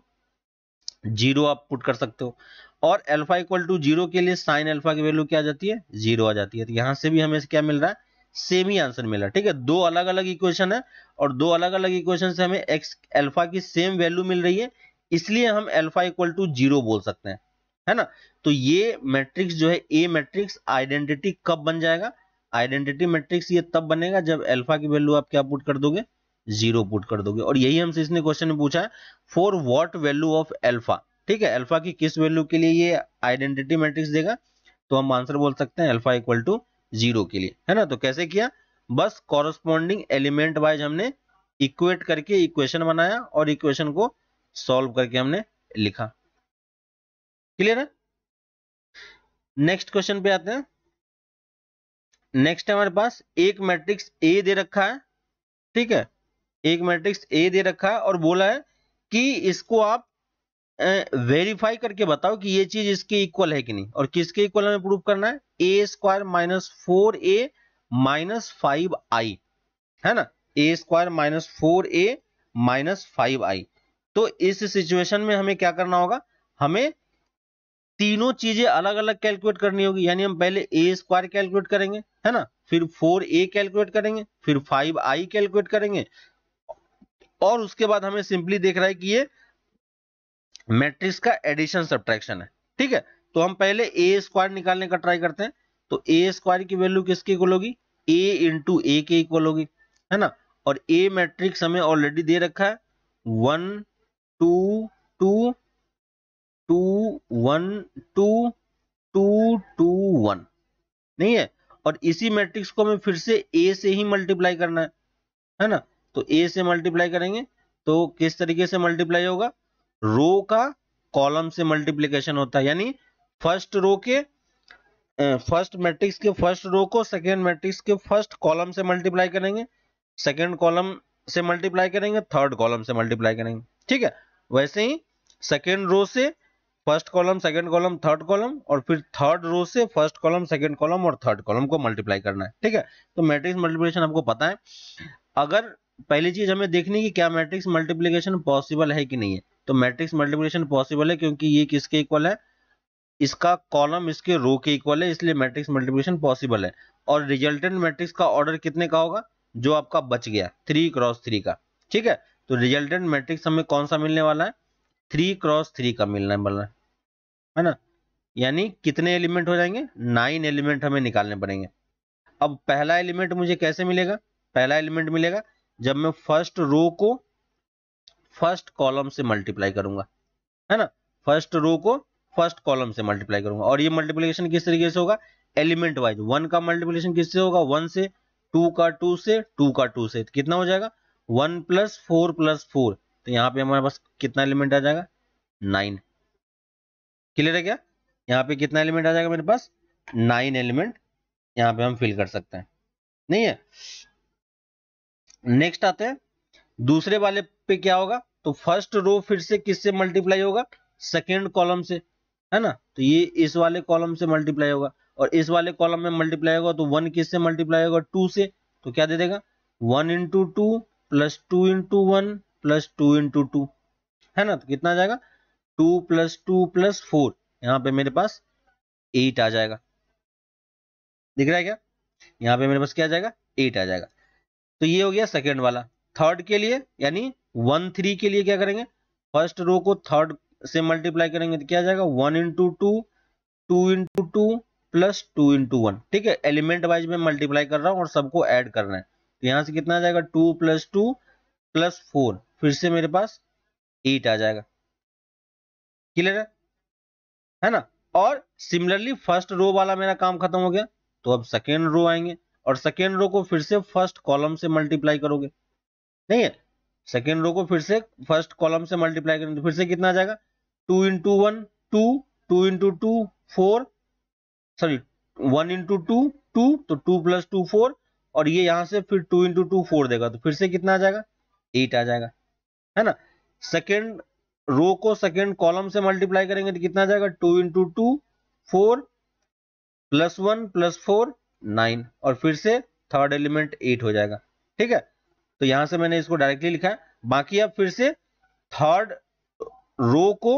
जीरो आप पुट कर सकते हो और अल्फा इक्वल टू जीरो के लिए साइन अल्फा की वैल्यू क्या जाती है जीरो आ जाती है तो यहां से भी हमें क्या मिल रहा है सेम ही आंसर मिला ठीक है दो अलग अलग इक्वेशन है और दो अलग अलग इक्वेशन से हमें एक्स एल्फा की सेम वैल्यू मिल रही है इसलिए हम एल्फा इक्वल टू जीरो बोल सकते हैं है ना तो ये मैट्रिक्स जो है ए मैट्रिक्स आइडेंटिटी कब बन जाएगा आइडेंटिटी मैट्रिक्स ये तब बनेगा जब एल्फा की वैल्यू आप क्या पुट कर दोगे जीरो पुट कर दोगे और यही हमसे इसने क्वेश्चन में पूछा है for what value of alpha ठीक है अल्फा की किस वैल्यू के लिए ये आइडेंटिटी मैट्रिक्स देगा तो हम आंसर बोल सकते हैं अल्फा इक्वल टू जीरो के लिए है ना तो कैसे किया बस कॉरस्पॉन्डिंग एलिमेंट वाइज हमने इक्वेट करके इक्वेशन बनाया और इक्वेशन को सॉल्व करके हमने लिखा क्लियर है नेक्स्ट क्वेश्चन पे आते हैं नेक्स्ट हमारे पास एक मैट्रिक्स ए दे रखा है ठीक है एक मैट्रिक्स ए दे रखा है और बोला है कि इसको आप वेरीफाई करके बताओ कि ये चीज इसके इक्वल है कि नहीं और किसके इक्वल हमें प्रूव करना है ए square minus four A minus five I है ना a square minus four A minus five I तो इस सिचुएशन में हमें क्या करना होगा हमें तीनों चीजें अलग अलग कैलकुलेट करनी होगी यानी हम पहले ए स्क्वायर कैलकुलेट करेंगे है ना फिर फोर ए कैलकुलेट करेंगे फिर फाइव आई कैलकुलेट करेंगे और उसके बाद हमें सिंपली देख रहा है कि ये मैट्रिक्स का एडिशन सब्ट्रैक्शन है ठीक है तो हम पहले ए स्क्वायर निकालने का ट्राई करते हैं तो ए स्क्वायर की वैल्यू किसके इक्वल होगी ए इंटू ए के इक्वल होगी है ना और ए मैट्रिक्स हमें ऑलरेडी दे रखा है one two two two one two two two one नहीं है और इसी मैट्रिक्स को हमें फिर से ए से ही मल्टीप्लाई करना है है ना तो ए से मल्टीप्लाई करेंगे तो किस तरीके से मल्टीप्लाई होगा रो का कॉलम से मल्टीप्लीकेशन होता है यानी फर्स्ट रो के फर्स्ट मैट्रिक्स के फर्स्ट रो को सेकेंड मैट्रिक्स के फर्स्ट कॉलम से मल्टीप्लाई करेंगे सेकेंड कॉलम से मल्टीप्लाई करेंगे थर्ड कॉलम से मल्टीप्लाई करेंगे ठीक है वैसे ही सेकेंड रो से first column second column third column और फिर थर्ड रो से फर्स्ट कॉलम सेकेंड कॉलम और थर्ड कॉलम को मल्टीप्लाई करना है ठीक है तो मैट्रिक्स मल्टीप्लिकेशन आपको पता है अगर पहली चीज हमें देखनी कि क्या मैट्रिक्स मल्टीप्लिकेशन पॉसिबल है कि नहीं है तो मैट्रिक्स मल्टीप्लिकेशन पॉसिबल है क्योंकि ये किसके इक्वल है इसका कॉलम इसके रो के इक्वल है इसलिए मैट्रिक्स मल्टीप्लिकेशन पॉसिबल है और रिजल्टेंट मैट्रिक्स का ऑर्डर कितने का होगा जो आपका बच गया थ्री क्रॉस थ्री का ठीक है तो रिजल्टेंट मैट्रिक्स हमें कौन सा मिलने वाला है थ्री क्रॉस थ्री का मिलने वाला है है ना यानी कितने एलिमेंट हो जाएंगे नाइन एलिमेंट हमें निकालने पड़ेंगे अब पहला एलिमेंट मुझे कैसे मिलेगा पहला एलिमेंट मिलेगा जब मैं फर्स्ट रो को फर्स्ट कॉलम से मल्टीप्लाई करूंगा है ना फर्स्ट रो को फर्स्ट कॉलम से मल्टीप्लाई करूंगा और ये मल्टीप्लीकेशन किस तरीके से होगा एलिमेंट वाइज वन का मल्टीप्लीकेशन किससे होगा वन से टू का टू से टू का टू से तो कितना हो जाएगा one plus four plus four तो यहाँ पे हमारे पास कितना एलिमेंट आ जाएगा नाइन क्लियर है क्या यहाँ पे कितना एलिमेंट आ जाएगा मेरे पास नाइन एलिमेंट यहाँ पे हम फिल कर सकते हैं नहीं है नेक्स्ट आते हैं दूसरे वाले पे क्या होगा तो फर्स्ट रो फिर से किससे मल्टीप्लाई होगा सेकेंड कॉलम से है ना तो ये इस वाले कॉलम से मल्टीप्लाई होगा और इस वाले कॉलम में मल्टीप्लाई होगा तो वन किस से मल्टीप्लाई होगा टू से तो क्या दे देगा one into two plus two into one plus two into two है ना तो कितना आ जाएगा two plus two plus four यहाँ पे मेरे पास एट आ जाएगा दिख रहा है क्या यहाँ पे मेरे पास क्या आ जाएगा एट आ जाएगा तो ये हो गया सेकेंड वाला थर्ड के लिए यानी वन थ्री के लिए क्या करेंगे फर्स्ट रो को थर्ड से मल्टीप्लाई करेंगे तो क्या जाएगा one into two two into two plus two into one ठीक है एलिमेंट वाइज में मल्टीप्लाई कर रहा हूँ और सबको ऐड करना है तो यहां से कितना आ जाएगा two plus two plus four फिर से मेरे पास एट आ जाएगा क्लियर है है ना और सिमिलरली फर्स्ट रो वाला मेरा काम खत्म हो गया तो अब सेकेंड रो आएंगे और सेकेंड रो को फिर से फर्स्ट कॉलम से मल्टीप्लाई करोगे नहीं है सेकेंड रो को फिर से फर्स्ट कॉलम से मल्टीप्लाई करेंगे तो फिर से कितना आ जाएगा two into one two two into two four sorry one into two two तो टू प्लस टू फोर और ये यहां से फिर टू इंटू टू फोर देगा तो फिर से कितना आ जाएगा एट आ जाएगा है ना सेकेंड रो को सेकेंड कॉलम से मल्टीप्लाई करेंगे तो कितना आ जाएगा two into two four plus one plus four nine और फिर से थर्ड एलिमेंट एट हो जाएगा ठीक है तो यहां से मैंने इसको डायरेक्टली लिखा है बाकी आप फिर से थर्ड रो को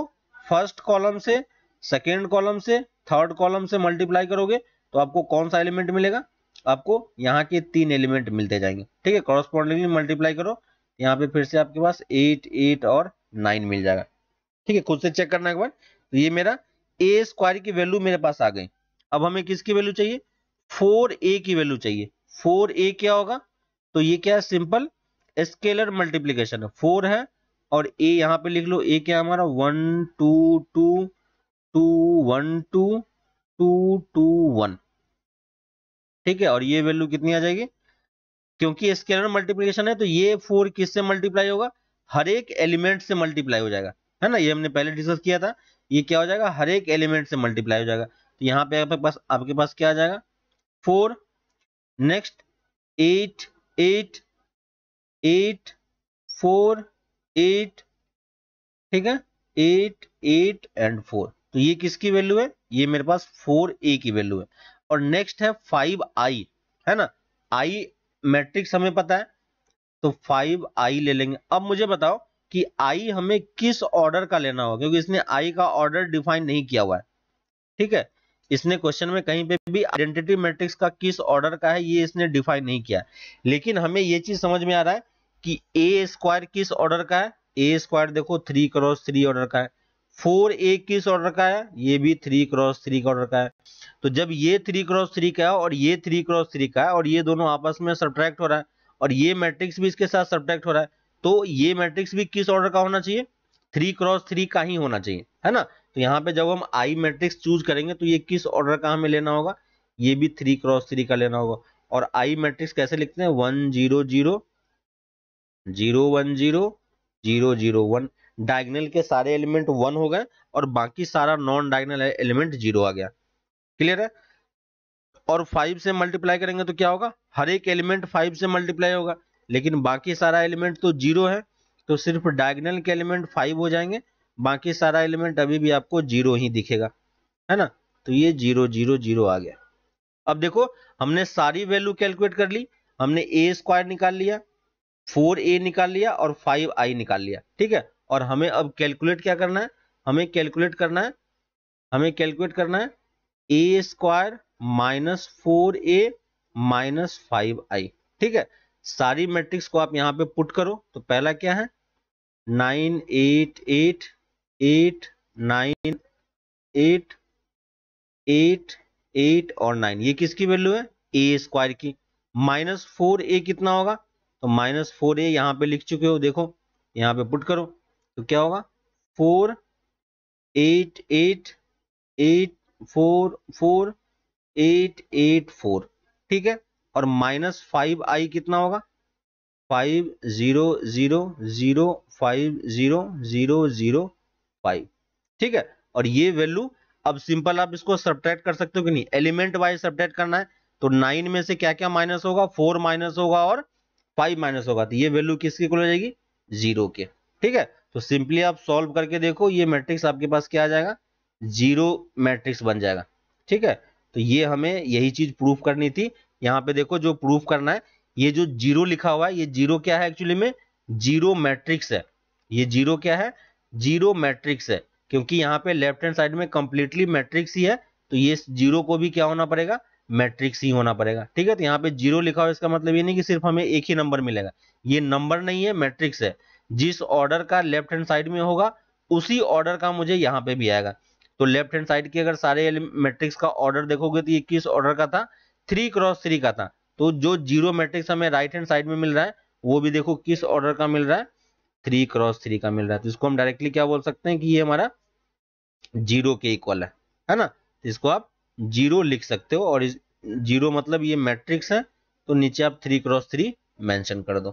फर्स्ट कॉलम से सेकेंड कॉलम से थर्ड कॉलम से मल्टीप्लाई करोगे तो आपको कौन सा एलिमेंट मिलेगा आपको यहाँ के तीन एलिमेंट मिलते जाएंगे ठीक है कॉरस्पॉन्डिंगली मल्टीप्लाई करो यहाँ पे फिर से आपके पास एट एट और नाइन मिल जाएगा ठीक है खुद से चेक करना एक बार तो ये मेरा ए स्क्वायर की वैल्यू मेरे पास आ गई अब हमें किसकी वैल्यू चाहिए फोर ए की वैल्यू चाहिए फोर ए क्या होगा तो ये क्या है सिंपल स्केलर मल्टीप्लीकेशन है फोर है और ए यहाँ पे लिख लो ए क्या हमारा one two two two one two two two one ठीक है और ये वैल्यू कितनी आ जाएगी क्योंकि स्केलर मल्टीप्लीकेशन है तो ये फोर किससे मल्टीप्लाई होगा हर एक एलिमेंट से मल्टीप्लाई हो जाएगा है ना ये हमने पहले डिस्कस किया था ये क्या हो जाएगा हर एक एलिमेंट से मल्टीप्लाई हो जाएगा तो यहाँ पे आपके पास आपके पास क्या आ जाएगा four next eight eight eight four eight ठीक है एट एट एंड फोर तो ये किसकी वैल्यू है ये मेरे पास फोर ए की वैल्यू है और नेक्स्ट है फाइव आई है ना आई मैट्रिक्स हमें पता है तो फाइव आई ले लेंगे अब मुझे बताओ कि आई हमें किस ऑर्डर का लेना होगा क्योंकि इसने आई का ऑर्डर डिफाइन नहीं किया हुआ है ठीक है इसने क्वेश्चन में कहीं पे भी आइडेंटिटी मैट्रिक्स का किस ऑर्डर का है ये इसने डिफाइन नहीं किया लेकिन हमें ये चीज समझ में आ रहा है कि ए स्क्वायर किस ऑर्डर का है ए स्क्वायर देखो थ्री क्रॉस थ्री ऑर्डर का है फोर ए किस ऑर्डर का है ये भी थ्री क्रॉस थ्री का ऑर्डर का है तो जब ये थ्री क्रॉस थ्री का है और ये थ्री क्रॉस थ्री का है और ये दोनों आपस में सब्ट्रैक्ट हो रहा है और ये मैट्रिक्स भी इसके साथ सब्ट्रैक्ट हो रहा है तो ये मैट्रिक्स भी किस ऑर्डर का होना चाहिए थ्री क्रॉस थ्री का ही होना चाहिए है ना तो यहाँ पे जब हम आई मैट्रिक्स चूज करेंगे तो ये किस ऑर्डर का हमें लेना होगा ये भी थ्री क्रॉस थ्री का लेना होगा और आई मैट्रिक्स कैसे लिखते हैं one zero zero zero one zero zero zero one diagonal के सारे एलिमेंट वन हो गए और बाकी सारा नॉन डायगनल एलिमेंट जीरो आ गया क्लियर है और फाइव से मल्टीप्लाई करेंगे तो क्या होगा हर एक एलिमेंट फाइव से मल्टीप्लाई होगा लेकिन बाकी सारा एलिमेंट तो जीरो है तो सिर्फ डायगनल के एलिमेंट फाइव हो जाएंगे बाकी सारा एलिमेंट अभी भी आपको जीरो ही दिखेगा है ना तो ये जीरो जीरो जीरो आ गया अब देखो हमने सारी वैल्यू कैलकुलेट कर ली हमने ए स्क्वायर निकाल लिया फोर ए निकाल लिया और फाइव आई निकाल लिया ठीक है और हमें अब कैलकुलेट क्या करना है हमें कैलकुलेट करना है हमें कैलकुलेट करना है ए square minus four A minus five I ठीक है सारी मैट्रिक्स को आप यहां पे पुट करो तो पहला क्या है nine eight eight eight nine eight eight eight और नाइन ये किसकी वैल्यू है ए स्क्वायर की माइनस फोर ए कितना होगा तो माइनस फोर ए यहाँ पे लिख चुके हो देखो यहाँ पे पुट करो तो क्या होगा four eight eight eight four four eight eight four ठीक है और माइनस फाइव आई कितना होगा five zero zero zero five zero zero zero five ठीक है और ये वैल्यू अब सिंपल आप इसको सब्ट्रैक्ट कर सकते हो कि नहीं एलिमेंट वाइज सब्ट्रैक्ट करना है तो नाइन में से क्या क्या माइनस होगा फोर माइनस होगा और फाइव माइनस होगा तो ये वैल्यू किसके को हो जाएगी जीरो के ठीक है तो सिंपली आप सॉल्व करके देखो ये मैट्रिक्स आपके पास क्या आ जाएगा जीरो मैट्रिक्स बन जाएगा ठीक है तो ये हमें यही चीज प्रूफ करनी थी यहाँ पे देखो जो प्रूफ करना है ये जो जीरो लिखा हुआ है ये जीरो क्या है एक्चुअली में जीरो मैट्रिक्स है ये जीरो क्या है जीरो मैट्रिक्स है क्योंकि यहाँ पे लेफ्ट हैंड साइड में कंप्लीटली मैट्रिक्स ही है तो ये जीरो को भी क्या होना पड़ेगा मैट्रिक्स ही होना पड़ेगा ठीक है तो यहाँ पे जीरो लिखा हो इसका मतलब ये नहीं कि सिर्फ हमें एक ही नंबर मिलेगा ये नंबर नहीं है मैट्रिक्स है जिस ऑर्डर का लेफ्ट हैंड साइड में होगा उसी ऑर्डर का मुझे यहाँ पे भी आएगा तो लेफ्ट हैंड साइड की अगर सारे मैट्रिक्स का ऑर्डर देखोगे तो ये किस ऑर्डर का था थ्री क्रॉस थ्री का था तो जो जीरो मैट्रिक्स हमें राइट हैंड साइड में मिल रहा है वो भी देखो किस ऑर्डर का मिल रहा है थ्री क्रॉस थ्री का मिल रहा है तो इसको हम डायरेक्टली क्या बोल सकते हैं कि ये हमारा जीरो के इक्वल है है ना तो इसको आप जीरो लिख सकते हो और जीरो मतलब ये मैट्रिक्स है तो नीचे आप थ्री क्रॉस थ्री मैंशन कर दो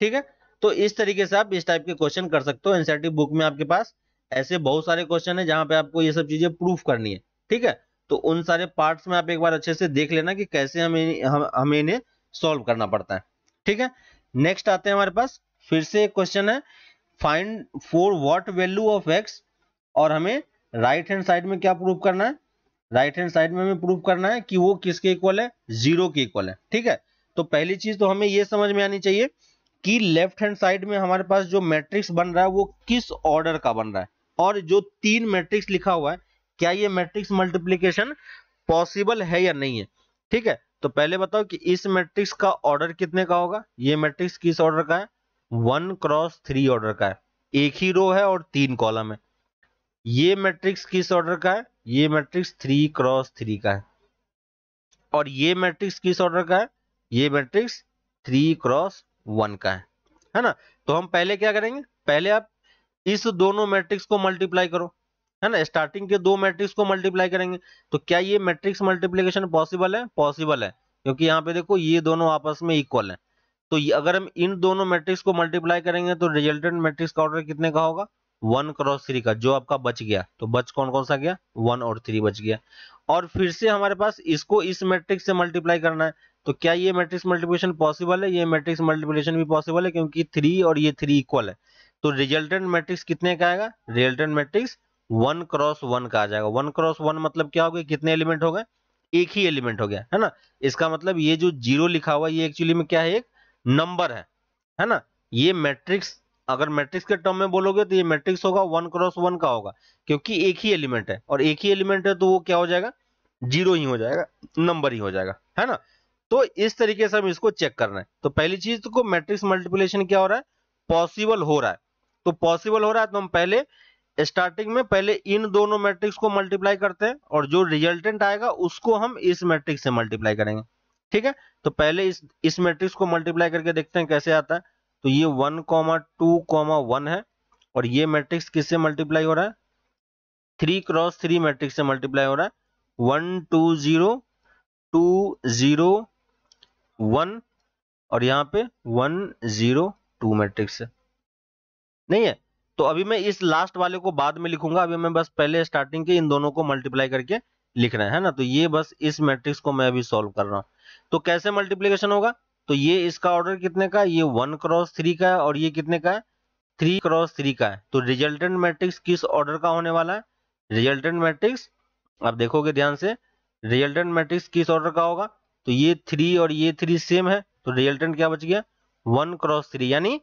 ठीक है तो इस तरीके से आप इस टाइप के क्वेश्चन कर सकते हो एनसीआरटी बुक e में आपके पास ऐसे बहुत सारे क्वेश्चन है जहां पे आपको ये सब चीजें प्रूफ करनी है ठीक है तो उन सारे पार्ट्स में आप एक बार अच्छे से देख लेना कि कैसे हमें हम, हमें इन्हें सॉल्व करना पड़ता है ठीक है नेक्स्ट आते हैं हमारे पास फिर से एक क्वेश्चन है find four what value of X और हमें राइट हैंड साइड में क्या प्रूफ करना है राइट हैंड साइड में हमें प्रूफ करना है कि वो किसके इक्वल है जीरो के इक्वल है ठीक है तो पहली चीज तो हमें ये समझ में आनी चाहिए कि लेफ्ट हैंड साइड में हमारे पास जो मैट्रिक्स बन रहा है वो किस ऑर्डर का बन रहा है और जो तीन मैट्रिक्स लिखा हुआ है क्या ये मैट्रिक्स मल्टीप्लीकेशन पॉसिबल है या नहीं है ठीक है तो पहले बताओ कि इस मैट्रिक्स का ऑर्डर कितने का होगा ये मैट्रिक्स किस ऑर्डर का है वन क्रॉस थ्री ऑर्डर का है एक ही रो है और तीन कॉलम है ये मैट्रिक्स किस ऑर्डर का है ये मैट्रिक्स थ्री क्रॉस थ्री का है और ये मैट्रिक्स किस ऑर्डर का है ये मैट्रिक्स थ्री क्रॉस वन का है है ना तो हम पहले क्या करेंगे पहले आप इस दोनों मैट्रिक्स को मल्टीप्लाई करो है ना स्टार्टिंग के दो मैट्रिक्स को मल्टीप्लाई करेंगे तो क्या ये मैट्रिक्स मल्टीप्लीकेशन पॉसिबल है पॉसिबल है क्योंकि यहाँ पे देखो ये दोनों आपस में इक्वल है तो अगर हम इन दोनों मैट्रिक्स को मल्टीप्लाई करेंगे तो रिजल्टेंट मैट्रिक्स का ऑर्डर कितने का होगा वन क्रॉस थ्री का जो आपका बच गया तो बच कौन कौन सा गया वन और थ्री बच गया और फिर से हमारे पास इसको इस मैट्रिक्स से मल्टीप्लाई करना है तो क्या ये मैट्रिक्स मल्टीप्लिकेशन पॉसिबल है ये मैट्रिक्स मल्टीप्लिकेशन भी पॉसिबल है क्योंकि थ्री और ये थ्री इक्वल है तो रिजल्टेंट मैट्रिक्स कितने का आएगा resultant matrix one cross one का आ जाएगा वन क्रॉस वन मतलब क्या हो गया कितने एलिमेंट हो गए एक ही एलिमेंट हो गया है ना इसका मतलब ये जो जीरो लिखा हुआ ये एक्चुअली में क्या है एक नंबर है है ना ये मैट्रिक्स अगर मैट्रिक्स के टर्म में बोलोगे तो ये मैट्रिक्स होगा वन क्रॉस वन का होगा क्योंकि एक ही एलिमेंट है और एक ही एलिमेंट है तो वो क्या हो जाएगा जीरो ही हो जाएगा नंबर ही हो जाएगा है ना तो इस तरीके से हम इसको चेक करना है तो पहली चीज को मैट्रिक्स मल्टीप्लिकेशन क्या हो रहा है पॉसिबल हो रहा है तो पॉसिबल हो रहा है तो हम पहले स्टार्टिंग में पहले इन दोनों मैट्रिक्स को मल्टीप्लाई करते हैं और जो रिजल्टेंट आएगा उसको हम इस मैट्रिक्स से मल्टीप्लाई करेंगे ठीक है तो पहले इस इस मैट्रिक्स को मल्टीप्लाई करके देखते हैं कैसे आता है तो ये one comma two comma one है और ये मैट्रिक्स किससे मल्टीप्लाई हो रहा है थ्री क्रॉस थ्री मैट्रिक्स से मल्टीप्लाई हो रहा है one two zero two zero one और यहाँ पे वन जीरो टू मैट्रिक्स है नहीं है तो अभी मैं इस लास्ट वाले को बाद में लिखूंगा अभी मैं बस पहले स्टार्टिंग के इन दोनों को मल्टीप्लाई करके लिख रहे हैं ना तो ये बस इस मैट्रिक्स को मैं अभी सॉल्व कर रहा हूँ तो कैसे मल्टीप्लीकेशन होगा तो ये इसका ऑर्डर कितने का ये वन क्रॉस थ्री का है और ये कितने का है थ्री क्रॉस थ्री का है तो रिजल्टेंट मैट्रिक्स किस ऑर्डर का होने वाला है रिजल्टेंट मैट्रिक्स आप देखोगे ध्यान से रिजल्टेंट मैट्रिक्स किस ऑर्डर का होगा तो ये थ्री और ये थ्री सेम है तो रिजल्टेंट क्या बच गया वन क्रॉस थ्री यानी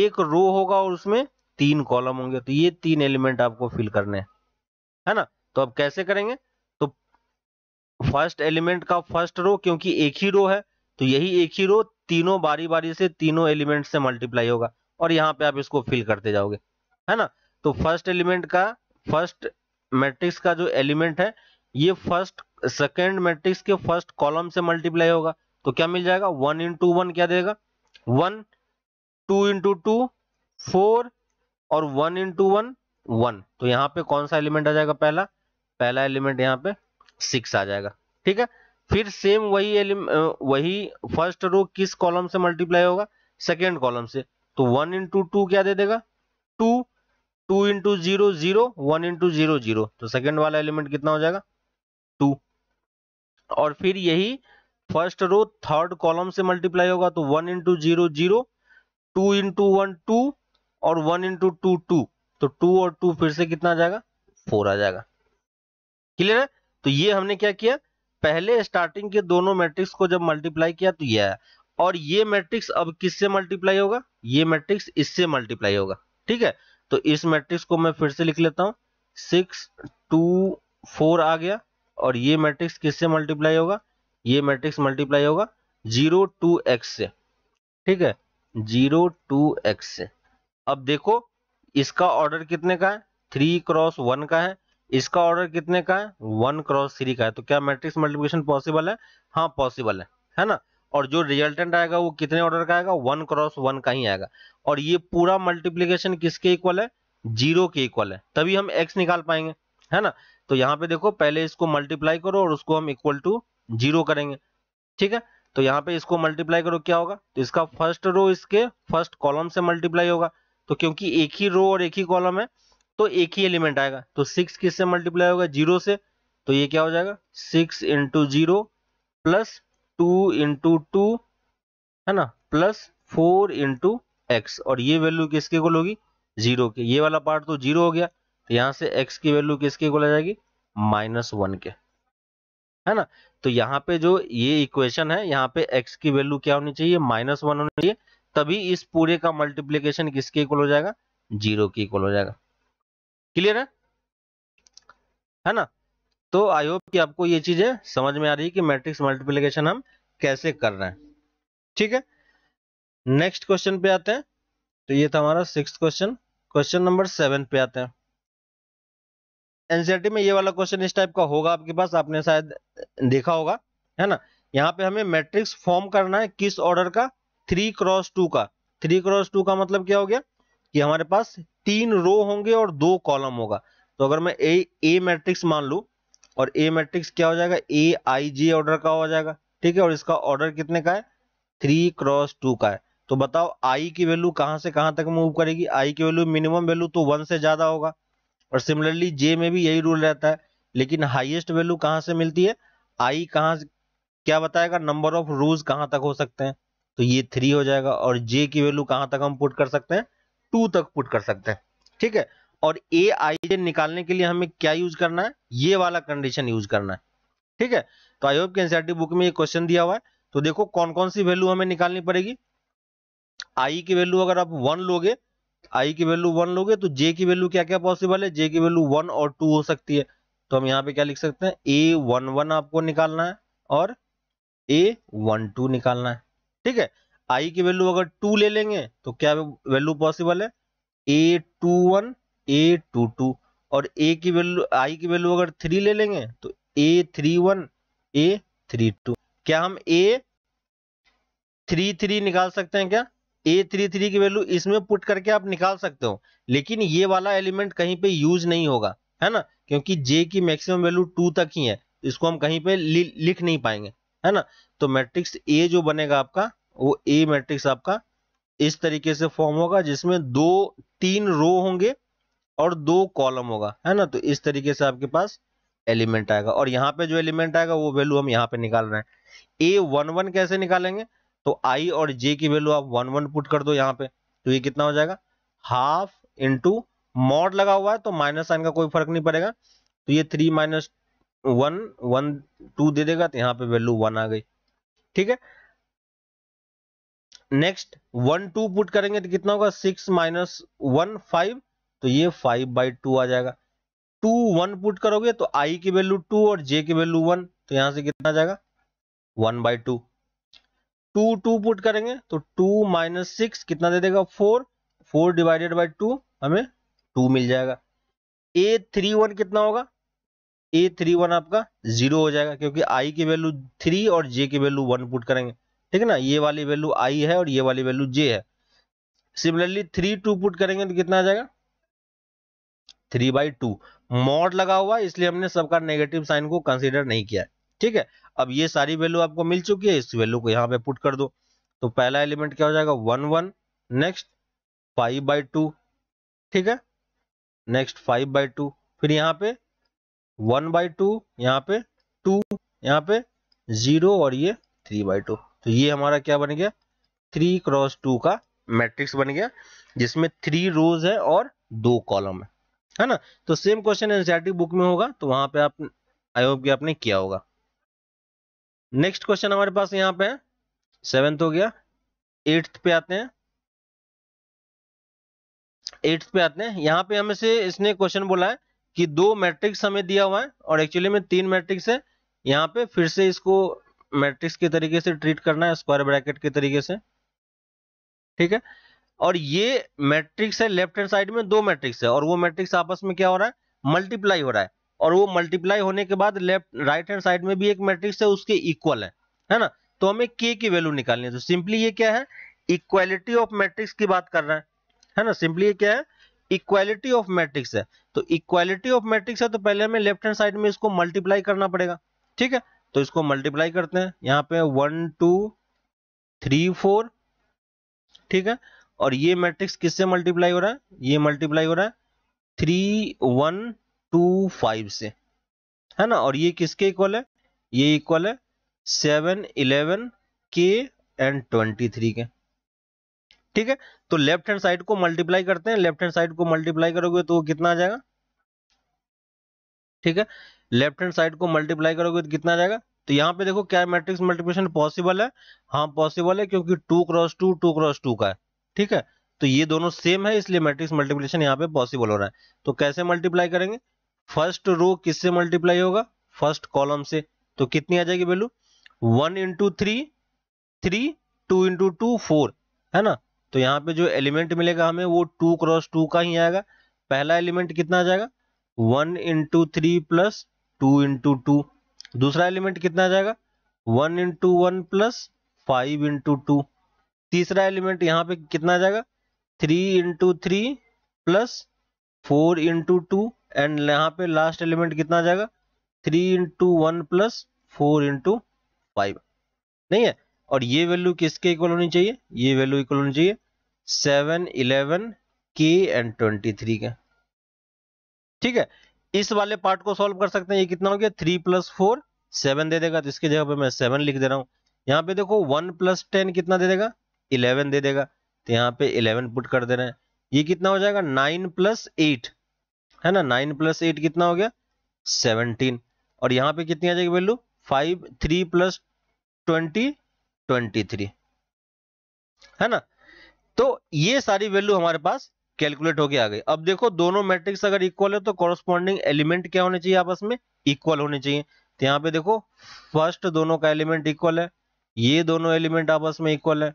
एक रो होगा और उसमें तीन कॉलम होंगे तो ये तीन एलिमेंट आपको फिल करने हैं है ना तो अब कैसे करेंगे फर्स्ट एलिमेंट का फर्स्ट रो क्योंकि एक ही रो है तो यही एक ही रो तीनों बारी बारी से तीनों एलिमेंट से मल्टीप्लाई होगा और यहाँ पे आप इसको फिल करते जाओगे है ना तो फर्स्ट एलिमेंट का फर्स्ट मैट्रिक्स का जो एलिमेंट है ये फर्स्ट सेकेंड मैट्रिक्स के फर्स्ट कॉलम से मल्टीप्लाई होगा तो क्या मिल जाएगा वन इंटू वन क्या देगा one two into two four और वन इंटू वन वन तो यहाँ पे कौन सा एलिमेंट आ जाएगा पहला पहला एलिमेंट यहाँ पे सिक्स आ जाएगा ठीक है फिर सेम वही एलिम वही फर्स्ट रो किस कॉलम से मल्टीप्लाई होगा सेकेंड कॉलम से तो वन इंटू टू क्या दे देगा two two into zero zero one into zero zero तो सेकेंड वाला एलिमेंट कितना हो जाएगा टू और फिर यही फर्स्ट रो थर्ड कॉलम से मल्टीप्लाई होगा तो one into zero zero two into one two और वन इंटू टू टू तो टू और टू फिर से कितना आ जाएगा फोर आ जाएगा क्लियर है तो ये हमने क्या किया पहले स्टार्टिंग के दोनों मैट्रिक्स को जब मल्टीप्लाई किया तो ये आया और ये मैट्रिक्स अब किससे मल्टीप्लाई होगा ये मैट्रिक्स इससे मल्टीप्लाई होगा ठीक है तो इस मैट्रिक्स को मैं फिर से लिख लेता हूं सिक्स टू फोर आ गया और ये मैट्रिक्स किससे मल्टीप्लाई होगा ये मैट्रिक्स मल्टीप्लाई होगा जीरो टू एक्स से ठीक है जीरो टू एक्स से अब देखो इसका ऑर्डर कितने का है थ्री क्रॉस वन का है इसका ऑर्डर कितने का है वन क्रॉस थ्री का है तो क्या मैट्रिक्स मल्टीप्लिकेशन पॉसिबल है हाँ पॉसिबल है है ना और जो रिजल्टेंट आएगा वो कितने ऑर्डर का आएगा वन क्रॉस वन का ही आएगा और ये पूरा मल्टीप्लीकेशन किसके इक्वल है जीरो के इक्वल है तभी हम एक्स निकाल पाएंगे है ना तो यहाँ पे देखो पहले इसको मल्टीप्लाई करो और उसको हम इक्वल टू जीरो करेंगे ठीक है तो यहाँ पे इसको मल्टीप्लाई करो क्या होगा तो इसका फर्स्ट रो इसके फर्स्ट कॉलम से मल्टीप्लाई होगा तो क्योंकि एक ही रो और एक ही कॉलम है तो एक ही एलिमेंट आएगा तो सिक्स किससे मल्टीप्लाई होगा जीरो से तो ये क्या हो जाएगा six into zero plus two into two है ना प्लस फोर इंटू एक्स और ये वैल्यू किसके को होगी जीरो के ये वाला पार्ट तो जीरो हो गया तो यहां से एक्स की वैल्यू किसके इक्वल आ जाएगी माइनस वन के है ना तो यहाँ पे जो ये इक्वेशन है यहाँ पे एक्स की वैल्यू क्या होनी चाहिए माइनस वन होनी चाहिए तभी इस पूरे का मल्टीप्लीकेशन किसके इक्वल हो जाएगा जीरो के इक्वल हो जाएगा क्लियर है है ना तो आई होप कि आपको ये चीजें समझ में आ रही है कि मैट्रिक्स मल्टीप्लीकेशन हम कैसे कर रहे हैं ठीक है नेक्स्ट क्वेश्चन पे आते हैं तो ये था हमारा six question question number seven पे आते हैं एनसीआरटी e में ये वाला क्वेश्चन इस टाइप का होगा आपके पास आपने शायद देखा होगा है ना यहाँ पे हमें मैट्रिक्स फॉर्म करना है किस ऑर्डर का थ्री क्रॉस टू का थ्री क्रॉस टू का मतलब क्या हो गया कि हमारे पास तीन रो होंगे और दो कॉलम होगा तो अगर मैं ए ए मैट्रिक्स मान लू और ए मैट्रिक्स क्या हो जाएगा ए आई जे ऑर्डर का हो जाएगा ठीक है और इसका ऑर्डर कितने का है थ्री क्रॉस टू का है तो बताओ आई की वैल्यू कहां से कहां तक मूव करेगी आई की वैल्यू मिनिमम वैल्यू तो वन से ज्यादा होगा और सिमिलरली जे में भी यही रूल रहता है लेकिन हाईएस्ट वैल्यू कहां से मिलती है आई कहां से क्या बताएगा नंबर ऑफ रूज कहां तक हो सकते हैं तो ये थ्री हो जाएगा और जे की वैल्यू कहां तक हम पुट कर सकते हैं टू तक पुट कर सकते हैं ठीक है और ए आई जे निकालने के लिए हमें क्या यूज करना है ये वाला कंडीशन यूज करना है ठीक है तो आई होप के एनसीआरटी बुक में ये क्वेश्चन दिया हुआ है तो देखो कौन कौन सी वैल्यू हमें निकालनी पड़ेगी आई की वैल्यू अगर आप वन लोगे आई की वैल्यू वन लोगे तो जे की वैल्यू क्या क्या पॉसिबल है जे की वैल्यू वन और टू हो सकती है तो हम यहाँ पे क्या लिख सकते हैं ए वन वन आपको निकालना है और ए वन टू निकालना है ठीक है आई की वैल्यू अगर टू ले लेंगे तो क्या वैल्यू पॉसिबल है ए टू वन ए टू टू और ए की वैल्यू आई की वैल्यू अगर थ्री ले लेंगे तो A three one A three two क्या हम ए थ्री थ्री निकाल सकते हैं क्या ए थ्री थ्री की वैल्यू इसमें पुट करके आप निकाल सकते हो लेकिन ये वाला एलिमेंट कहीं पे यूज नहीं होगा है ना क्योंकि जे की मैक्सिमम वैल्यू टू तक ही है इसको हम कहीं पे लिख नहीं पाएंगे है ना तो मैट्रिक्स ए जो बनेगा आपका वो ए मैट्रिक्स आपका इस तरीके से फॉर्म होगा जिसमें दो तीन रो होंगे और दो कॉलम होगा है ना तो इस तरीके से आपके पास एलिमेंट आएगा और यहाँ पे जो एलिमेंट आएगा वो वैल्यू हम यहाँ पे निकाल रहे हैं ए वन वन कैसे निकालेंगे तो आई और जे की वैल्यू आप वन वन पुट कर दो यहाँ पे तो ये कितना हो जाएगा हाफ इंटू मॉड लगा हुआ है तो माइनस साइन का कोई फर्क नहीं पड़ेगा तो ये three minus one one two दे देगा तो यहाँ पे वैल्यू वन आ गई ठीक है नेक्स्ट वन टू पुट करेंगे तो कितना होगा सिक्स माइनस वन फाइव तो ये फाइव बाई टू आ जाएगा टू वन पुट करोगे तो आई की वैल्यू टू और जे की वैल्यू वन तो यहां से कितना आ जाएगा one by two two two put करेंगे तो टू माइनस सिक्स कितना दे देगा four four divided by two हमें टू मिल जाएगा ए थ्री वन कितना होगा ए थ्री वन आपका जीरो हो जाएगा क्योंकि आई की वैल्यू थ्री और जे की वैल्यू वन पुट करेंगे ठीक है ना ये वाली वैल्यू आई है और ये वाली वैल्यू जे है सिमिलरली थ्री टू पुट करेंगे तो कितना आ जाएगा थ्री बाई टू मॉड लगा हुआ है इसलिए हमने सबका नेगेटिव साइन को कंसिडर नहीं किया ठीक है अब ये सारी वैल्यू आपको मिल चुकी है इस वैल्यू को यहाँ पे पुट कर दो तो पहला एलिमेंट क्या हो जाएगा one one next five by two ठीक है नेक्स्ट फाइव बाई टू फिर यहाँ पे वन बाई टू यहाँ पे टू यहाँ पे जीरो और ये थ्री बाई टू तो ये हमारा क्या बन गया थ्री क्रॉस टू का मैट्रिक्स बन गया जिसमें थ्री रोज है और दो कॉलम है है ना तो सेम क्वेश्चन एनसीआरटी बुक में होगा तो वहां पे आप आई होप कि आपने किया होगा नेक्स्ट क्वेश्चन हमारे पास यहाँ पे है सेवेंथ हो गया एट्थ पे आते हैं एट्थ पे आते हैं यहाँ पे हमें से इसने क्वेश्चन बोला है कि दो मैट्रिक्स हमें दिया हुआ है और एक्चुअली में तीन मैट्रिक्स है यहाँ पे फिर से इसको मैट्रिक्स के तरीके से ट्रीट करना है स्क्वायर ब्रैकेट के तरीके से ठीक है और ये मैट्रिक्स है लेफ्ट हैंड साइड में दो मैट्रिक्स है और वो मैट्रिक्स आपस में क्या हो रहा है मल्टीप्लाई हो रहा है और वो मल्टीप्लाई होने के बाद लेफ्ट राइट हैंड साइड में भी एक मैट्रिक्स है उसके इक्वल है है ना तो हमें के की वैल्यू निकालनी है तो सिंपली ये क्या है इक्वालिटी ऑफ मैट्रिक्स की बात कर रहे हैं है ना सिंपली ये क्या है इक्वालिटी ऑफ मैट्रिक्स है तो इक्वालिटी ऑफ मैट्रिक्स है तो पहले हमें लेफ्ट हैंड साइड में इसको मल्टीप्लाई करना पड़ेगा ठीक है तो इसको मल्टीप्लाई करते हैं यहाँ पे वन टू थ्री फोर ठीक है और ये मैट्रिक्स किससे मल्टीप्लाई हो रहा है ये मल्टीप्लाई हो रहा है थ्री वन टू फाइव से है ना और ये किसके इक्वल है ये इक्वल है सेवन इलेवन के एंड ट्वेंटी थ्री के ठीक है तो लेफ्ट हैंड साइड को मल्टीप्लाई करते हैं लेफ्ट हैंड साइड को मल्टीप्लाई करोगे तो कितना आ जाएगा ठीक है लेफ्ट हैंड साइड को मल्टीप्लाई करोगे तो कितना जाएगा तो यहाँ पे देखो क्या मैट्रिक्स मल्टीप्लिकेशन पॉसिबल है हाँ पॉसिबल है क्योंकि two cross two two cross two का है ठीक है तो ये दोनों सेम है इसलिए मैट्रिक्स मल्टीप्लिकेशन यहाँ पे पॉसिबल हो रहा है तो कैसे मल्टीप्लाई करेंगे फर्स्ट रो किससे मल्टीप्लाई होगा फर्स्ट कॉलम से तो कितनी आ जाएगी value one into three three two into two four है ना तो यहाँ पे जो एलिमेंट मिलेगा हमें वो टू क्रॉस टू का ही आएगा पहला एलिमेंट कितना आ जाएगा one into three plus two into two दूसरा एलिमेंट कितना आ जाएगा one into one plus five into two तीसरा एलिमेंट यहाँ पे कितना आ जाएगा three into three plus four into two and यहाँ पे लास्ट एलिमेंट कितना आ जाएगा three into one plus four into five नहीं है और ये वैल्यू किसके इक्वल होनी चाहिए ये वैल्यू इक्वल होनी चाहिए सेवन इलेवन के एंड ट्वेंटी थ्री का ठीक है इस वाले पार्ट को सॉल्व कर सकते हैं ये कितना हो गया थ्री प्लस फोर सेवन दे देगा तो इसके जगह पे मैं सेवन लिख दे रहा हूँ यहाँ पे देखो वन प्लस टेन कितना दे देगा इलेवन दे देगा तो यहाँ पे इलेवन पुट कर दे रहे हैं ये कितना हो जाएगा नाइन प्लस एट है ना नाइन प्लस एट कितना हो गया सेवनटीन और यहाँ पे कितनी आ जाएगी value five three plus twenty twenty three है ना तो ये सारी वैल्यू हमारे पास कैलकुलेट होके आ गई अब देखो दोनों मैट्रिक्स अगर इक्वल है तो कॉरस्पॉन्डिंग एलिमेंट क्या होने चाहिए आपस में इक्वल होने चाहिए तो यहाँ पे देखो फर्स्ट दोनों का एलिमेंट इक्वल है ये दोनों एलिमेंट आपस में इक्वल है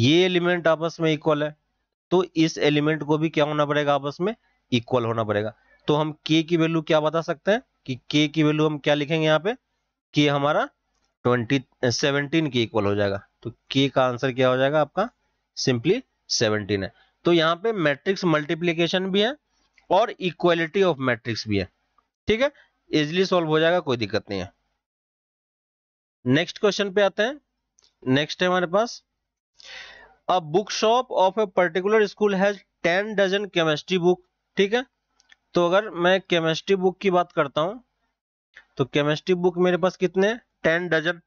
ये एलिमेंट आपस में इक्वल है तो इस एलिमेंट को भी क्या होना पड़ेगा आपस में इक्वल होना पड़ेगा तो हम के की वैल्यू क्या बता सकते हैं कि के की वैल्यू हम क्या लिखेंगे यहाँ पे के हमारा ट्वेंटी सेवनटीन के इक्वल हो जाएगा तो के का आंसर क्या हो जाएगा आपका सिंपली सेवनटीन है तो यहाँ पे मैट्रिक्स मल्टीप्लीकेशन भी है और इक्वालिटी ऑफ मैट्रिक्स भी है ठीक है इजिली सॉल्व हो जाएगा कोई दिक्कत नहीं है नेक्स्ट क्वेश्चन पे आते हैं नेक्स्ट है हमारे पास a book shop of a particular school has ten dozen chemistry book ठीक है तो अगर मैं केमिस्ट्री बुक की बात करता हूं तो केमिस्ट्री बुक मेरे पास कितने टेन डजन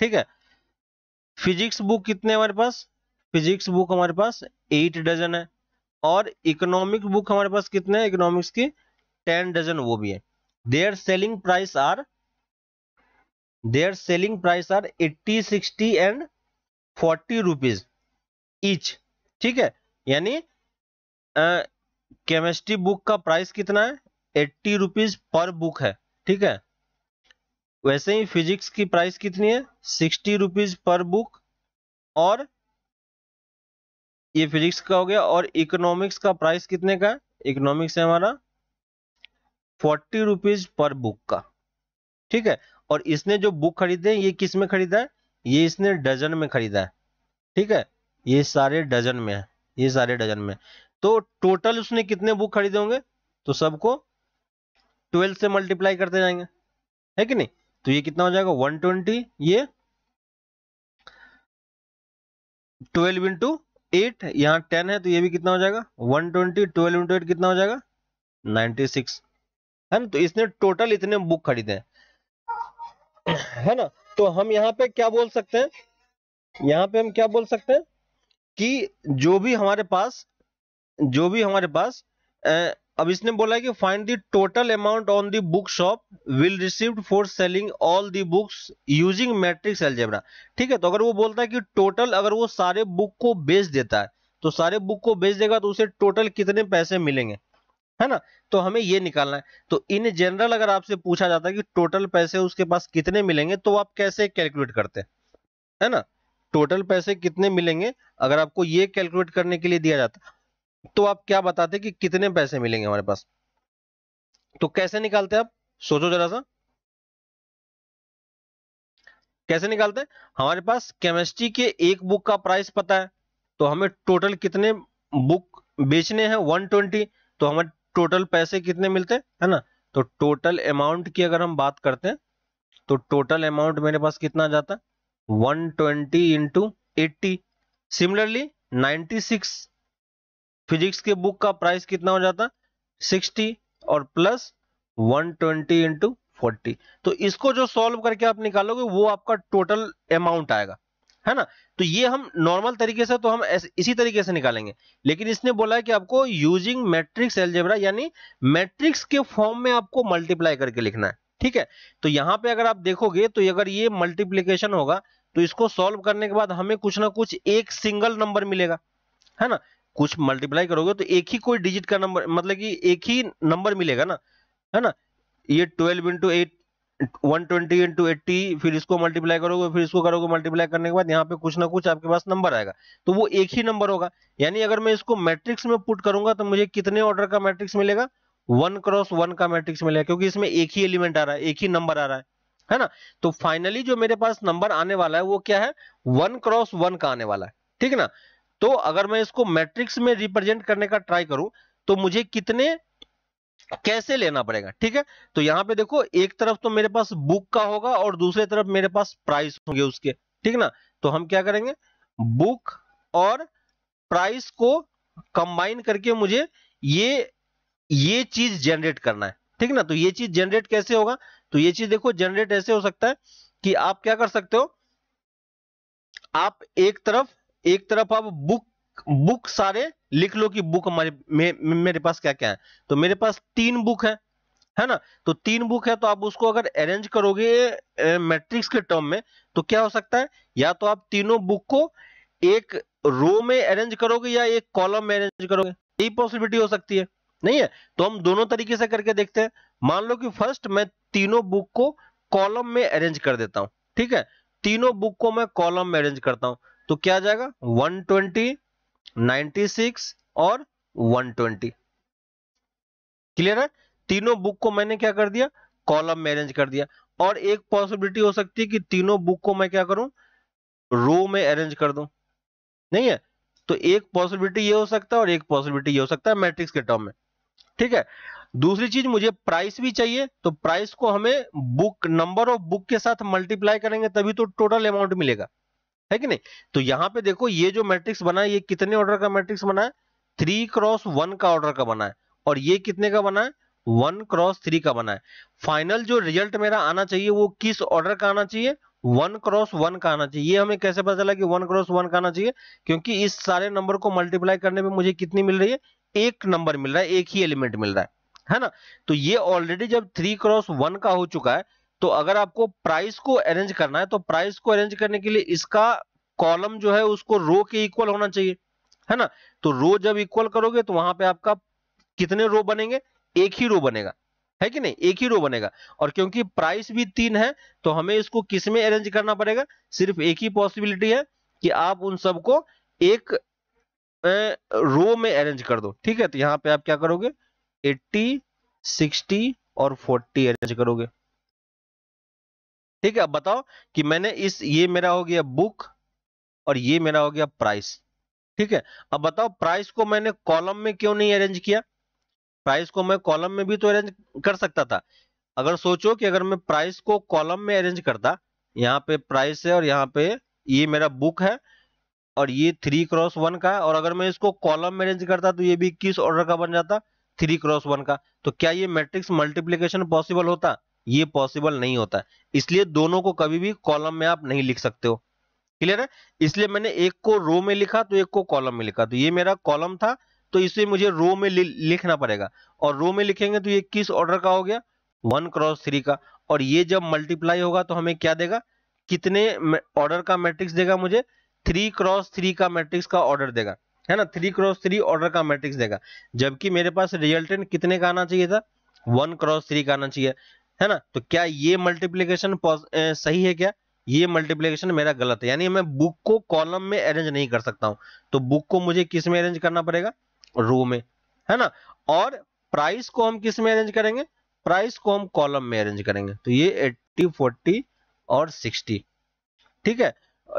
ठीक है फिजिक्स बुक कितने हमारे पास फिजिक्स बुक हमारे पास एट डजन है और इकोनॉमिक बुक हमारे पास कितने हैं इकोनॉमिक्स की टेन डजन वो भी है their selling price are their selling price are eighty sixty and forty rupees each ठीक है यानी केमिस्ट्री बुक का प्राइस कितना है एट्टी रुपीज पर बुक है ठीक है वैसे ही फिजिक्स की प्राइस कितनी है सिक्सटी रुपीज पर बुक और ये फिजिक्स का हो गया और इकोनॉमिक्स का प्राइस कितने का है इकोनॉमिक्स है हमारा फोर्टी रुपीज पर बुक का ठीक है और इसने जो बुक खरीदे ये किस में खरीदा है ये इसने डजन में खरीदा है ठीक है ये सारे डजन में है ये सारे डजन में तो टोटल उसने कितने बुक खरीदे होंगे तो सबको ट्वेल्व से मल्टीप्लाई करते जाएंगे है कि नहीं तो ये कितना हो जाएगा वन ट्वेंटी ये ट्वेल्व इंटू एट यहाँ टेन है तो ये भी कितना हो जाएगा one twenty twelve into eight कितना हो जाएगा नाइनटी सिक्स है ना तो इसने टोटल इतने बुक खरीदे हैं है ना तो हम यहाँ पे क्या बोल सकते हैं यहाँ पे हम क्या बोल सकते हैं कि जो भी हमारे पास जो भी हमारे पास अब इसने बोला है कि find the total amount on the book shop will receive for selling all the books using matrix algebra ठीक है तो अगर वो बोलता है कि टोटल अगर वो सारे बुक को बेच देता है तो सारे बुक को बेच देगा तो उसे टोटल कितने पैसे मिलेंगे है ना तो हमें ये निकालना है तो इन जनरल अगर आपसे पूछा जाता है कि टोटल पैसे उसके पास कितने मिलेंगे तो आप कैसे कैलकुलेट करते हैं है ना टोटल पैसे कितने मिलेंगे अगर आपको ये कैलकुलेट करने के लिए दिया जाता तो आप क्या बताते कि कितने पैसे मिलेंगे हमारे पास तो कैसे निकालते आप सोचो जरा सा कैसे निकालते हैं हमारे पास केमिस्ट्री के एक बुक का प्राइस पता है तो हमें टोटल कितने बुक बेचने हैं 120 तो हमें टोटल पैसे कितने मिलते हैं है ना तो टोटल अमाउंट की अगर हम बात करते हैं तो टोटल अमाउंट मेरे पास कितना जाता है 120 twenty into eighty similarly ninety six physics के बुक का प्राइस कितना हो जाता सिक्सटी और plus one twenty into forty तो इसको जो सॉल्व करके आप निकालोगे वो आपका टोटल अमाउंट आएगा है ना तो ये हम नॉर्मल तरीके से तो हम इसी तरीके से निकालेंगे लेकिन इसने बोला है कि आपको यूजिंग मैट्रिक्स एल्जेब्रा यानी मैट्रिक्स के फॉर्म में आपको मल्टीप्लाई करके लिखना है ठीक है तो यहाँ पे अगर आप देखोगे तो अगर ये मल्टीप्लीकेशन होगा तो इसको सॉल्व करने के बाद हमें कुछ ना कुछ एक सिंगल नंबर मिलेगा है ना कुछ मल्टीप्लाई करोगे तो एक ही कोई डिजिट का नंबर मतलब कि एक ही नंबर मिलेगा ना है ना ये twelve into eight one twenty into eighty फिर इसको मल्टीप्लाई करोगे फिर इसको करोगे मल्टीप्लाई करने के बाद यहाँ पे कुछ ना कुछ आपके पास नंबर आएगा तो वो एक ही नंबर होगा यानी अगर मैं इसको मैट्रिक्स में पुट करूंगा तो मुझे कितने ऑर्डर का मैट्रिक्स मिलेगा वन क्रॉस वन का मैट्रिक्स मिलेगा क्योंकि इसमें एक ही एलिमेंट आ रहा है एक ही नंबर आ रहा है है ना तो फाइनली जो मेरे पास नंबर आने वाला है वो क्या है वन क्रॉस वन का आने वाला है ठीक है ना तो अगर मैं इसको मैट्रिक्स में रिप्रेजेंट करने का ट्राई करूं तो मुझे कितने कैसे लेना पड़ेगा ठीक है तो यहाँ पे देखो एक तरफ तो मेरे पास बुक का होगा और दूसरे तरफ मेरे पास प्राइस होंगे उसके ठीक ना तो हम क्या करेंगे बुक और प्राइस को कंबाइन करके मुझे ये ये चीज जनरेट करना है ठीक ना तो ये चीज जनरेट कैसे होगा तो ये चीज देखो जनरेट ऐसे हो सकता है कि आप क्या कर सकते हो आप एक तरफ एक तरफ आप बुक बुक सारे लिख लो कि बुक हमारे मे, मेरे पास क्या क्या है तो मेरे पास तीन बुक है है ना तो तीन बुक है तो आप उसको अगर अरेंज करोगे मैट्रिक्स के टर्म में तो क्या हो सकता है या तो आप तीनों बुक को एक रो में अरेंज करोगे या एक कॉलम में अरेंज करोगे यही पॉसिबिलिटी हो सकती है नहीं है तो हम दोनों तरीके से करके देखते हैं मान लो कि फर्स्ट मैं तीनों बुक को कॉलम में अरेंज कर देता हूं ठीक है तीनों बुक को मैं कॉलम में अरेंज करता हूं तो क्या आ जाएगा 120, 96 और 120 क्लियर है तीनों बुक को मैंने क्या कर दिया कॉलम में अरेंज कर दिया और एक पॉसिबिलिटी हो सकती है कि तीनों बुक को मैं क्या करूं रो में अरेंज कर दूं नहीं है तो एक पॉसिबिलिटी ये हो सकता है और एक पॉसिबिलिटी ये हो सकता है मैट्रिक्स के टर्म में ठीक है दूसरी चीज मुझे प्राइस भी चाहिए तो प्राइस को हमें बुक नंबर ऑफ बुक के साथ मल्टीप्लाई करेंगे तभी तो टोटल अमाउंट मिलेगा है कि नहीं तो यहाँ पे देखो ये जो मैट्रिक्स बना है ये कितने ऑर्डर का मैट्रिक्स बना है थ्री क्रॉस वन का ऑर्डर का बना है और ये कितने का बना है वन क्रॉस थ्री का बना है फाइनल जो रिजल्ट मेरा आना चाहिए वो किस ऑर्डर का आना चाहिए वन क्रॉस वन का आना चाहिए ये हमें कैसे पता चला कि वन क्रॉस वन का आना चाहिए क्योंकि इस सारे नंबर को मल्टीप्लाई करने में मुझे कितनी मिल रही है एक नंबर मिल रहा है एक ही एलिमेंट मिल रहा है है ना तो ये ऑलरेडी जब थ्री क्रॉस वन का हो चुका है तो अगर आपको प्राइस को अरेंज करना है तो प्राइस को अरेंज करने के लिए इसका कॉलम जो है उसको रो के इक्वल होना चाहिए है ना तो रो जब इक्वल करोगे तो वहां पे आपका कितने रो बनेंगे एक ही रो बनेगा है कि नहीं एक ही रो बनेगा और क्योंकि प्राइस भी तीन है तो हमें इसको किस में अरेंज करना पड़ेगा सिर्फ एक ही पॉसिबिलिटी है कि आप उन सबको एक रो में अरेंज कर दो ठीक है तो यहाँ पे आप क्या करोगे 80, 60 और 40 अरेंज करोगे ठीक है अब बताओ कि मैंने इस ये मेरा हो गया बुक और ये मेरा हो गया प्राइस ठीक है अब बताओ प्राइस को मैंने कॉलम में क्यों नहीं अरेंज किया प्राइस को मैं कॉलम में भी तो अरेंज कर सकता था अगर सोचो कि अगर मैं प्राइस को कॉलम में अरेंज करता यहाँ पे प्राइस है और यहाँ पे ये मेरा बुक है और ये थ्री क्रॉस वन का है और अगर मैं इसको कॉलम में अरेंज करता तो ये भी किस ऑर्डर का बन जाता थ्री क्रॉस वन का तो क्या ये मैट्रिक्स मल्टीप्लीकेशन पॉसिबल होता ये पॉसिबल नहीं होता है इसलिए दोनों को कभी भी कॉलम में आप नहीं लिख सकते हो क्लियर है इसलिए मैंने एक को रो में लिखा तो एक को कॉलम में लिखा तो ये मेरा कॉलम था तो इसे मुझे रो में लिखना पड़ेगा और रो में लिखेंगे तो ये किस ऑर्डर का हो गया वन क्रॉस थ्री का और ये जब मल्टीप्लाई होगा तो हमें क्या देगा कितने ऑर्डर का मैट्रिक्स देगा मुझे थ्री क्रॉस थ्री का मैट्रिक्स का ऑर्डर देगा है ना थ्री क्रॉस थ्री ऑर्डर का मैट्रिक्स देगा जबकि मेरे पास रिजल्टेंट कितने का आना चाहिए था वन क्रॉस थ्री का आना चाहिए है ना तो क्या ये मल्टीप्लीकेशन सही है क्या ये मल्टीप्लीकेशन मेरा गलत है यानी मैं बुक को कॉलम में अरेंज नहीं कर सकता हूं तो बुक को मुझे किस में अरेंज करना पड़ेगा रो में है ना और प्राइस को हम किस में अरेंज करेंगे प्राइस को हम कॉलम में अरेंज करेंगे तो ये 80 40 और 60 ठीक है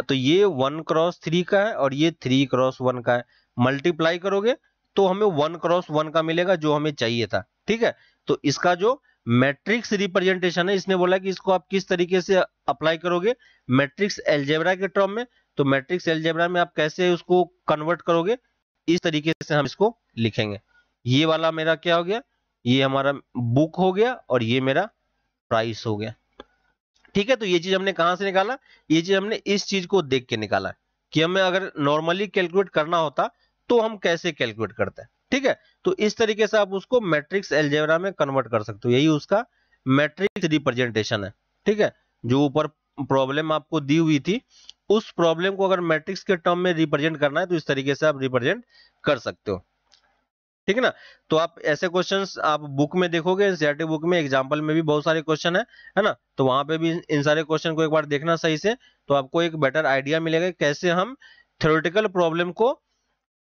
तो ये वन क्रॉस थ्री का है और ये थ्री क्रॉस वन का है मल्टीप्लाई करोगे तो हमें वन क्रॉस वन का मिलेगा जो हमें चाहिए था ठीक है तो इसका जो मैट्रिक्स रिप्रेजेंटेशन है इसने बोला कि इसको आप किस तरीके से अप्लाई करोगे मैट्रिक्स एल्जेब्रा के टर्म में तो मैट्रिक्स एल्जेब्रा में आप कैसे उसको कन्वर्ट करोगे इस तरीके से हम इसको लिखेंगे ये वाला मेरा क्या हो गया ये हमारा बुक हो गया और ये मेरा प्राइस हो गया ठीक है तो ये चीज हमने कहां से निकाला ये चीज हमने इस चीज को देख के निकाला कि हमें अगर नॉर्मली कैलकुलेट करना होता तो हम कैसे कैलकुलेट करते हैं ठीक है तो इस तरीके से आप उसको मैट्रिक्स एल्जेब्रा में कन्वर्ट कर सकते हो यही उसका मैट्रिक्स रिप्रेजेंटेशन है ठीक है जो ऊपर प्रॉब्लम आपको दी हुई थी उस प्रॉब्लम को अगर मैट्रिक्स के टर्म में रिप्रेजेंट करना है तो इस तरीके से आप रिप्रेजेंट कर सकते हो ठीक है ना तो आप ऐसे क्वेश्चंस आप बुक में देखोगे एनसीईआरटी बुक e में एग्जांपल में भी बहुत सारे क्वेश्चन है है ना तो वहां पे भी इन सारे क्वेश्चन को एक बार देखना सही से तो आपको एक बेटर आइडिया मिलेगा कैसे हम थ्योरेटिकल प्रॉब्लम को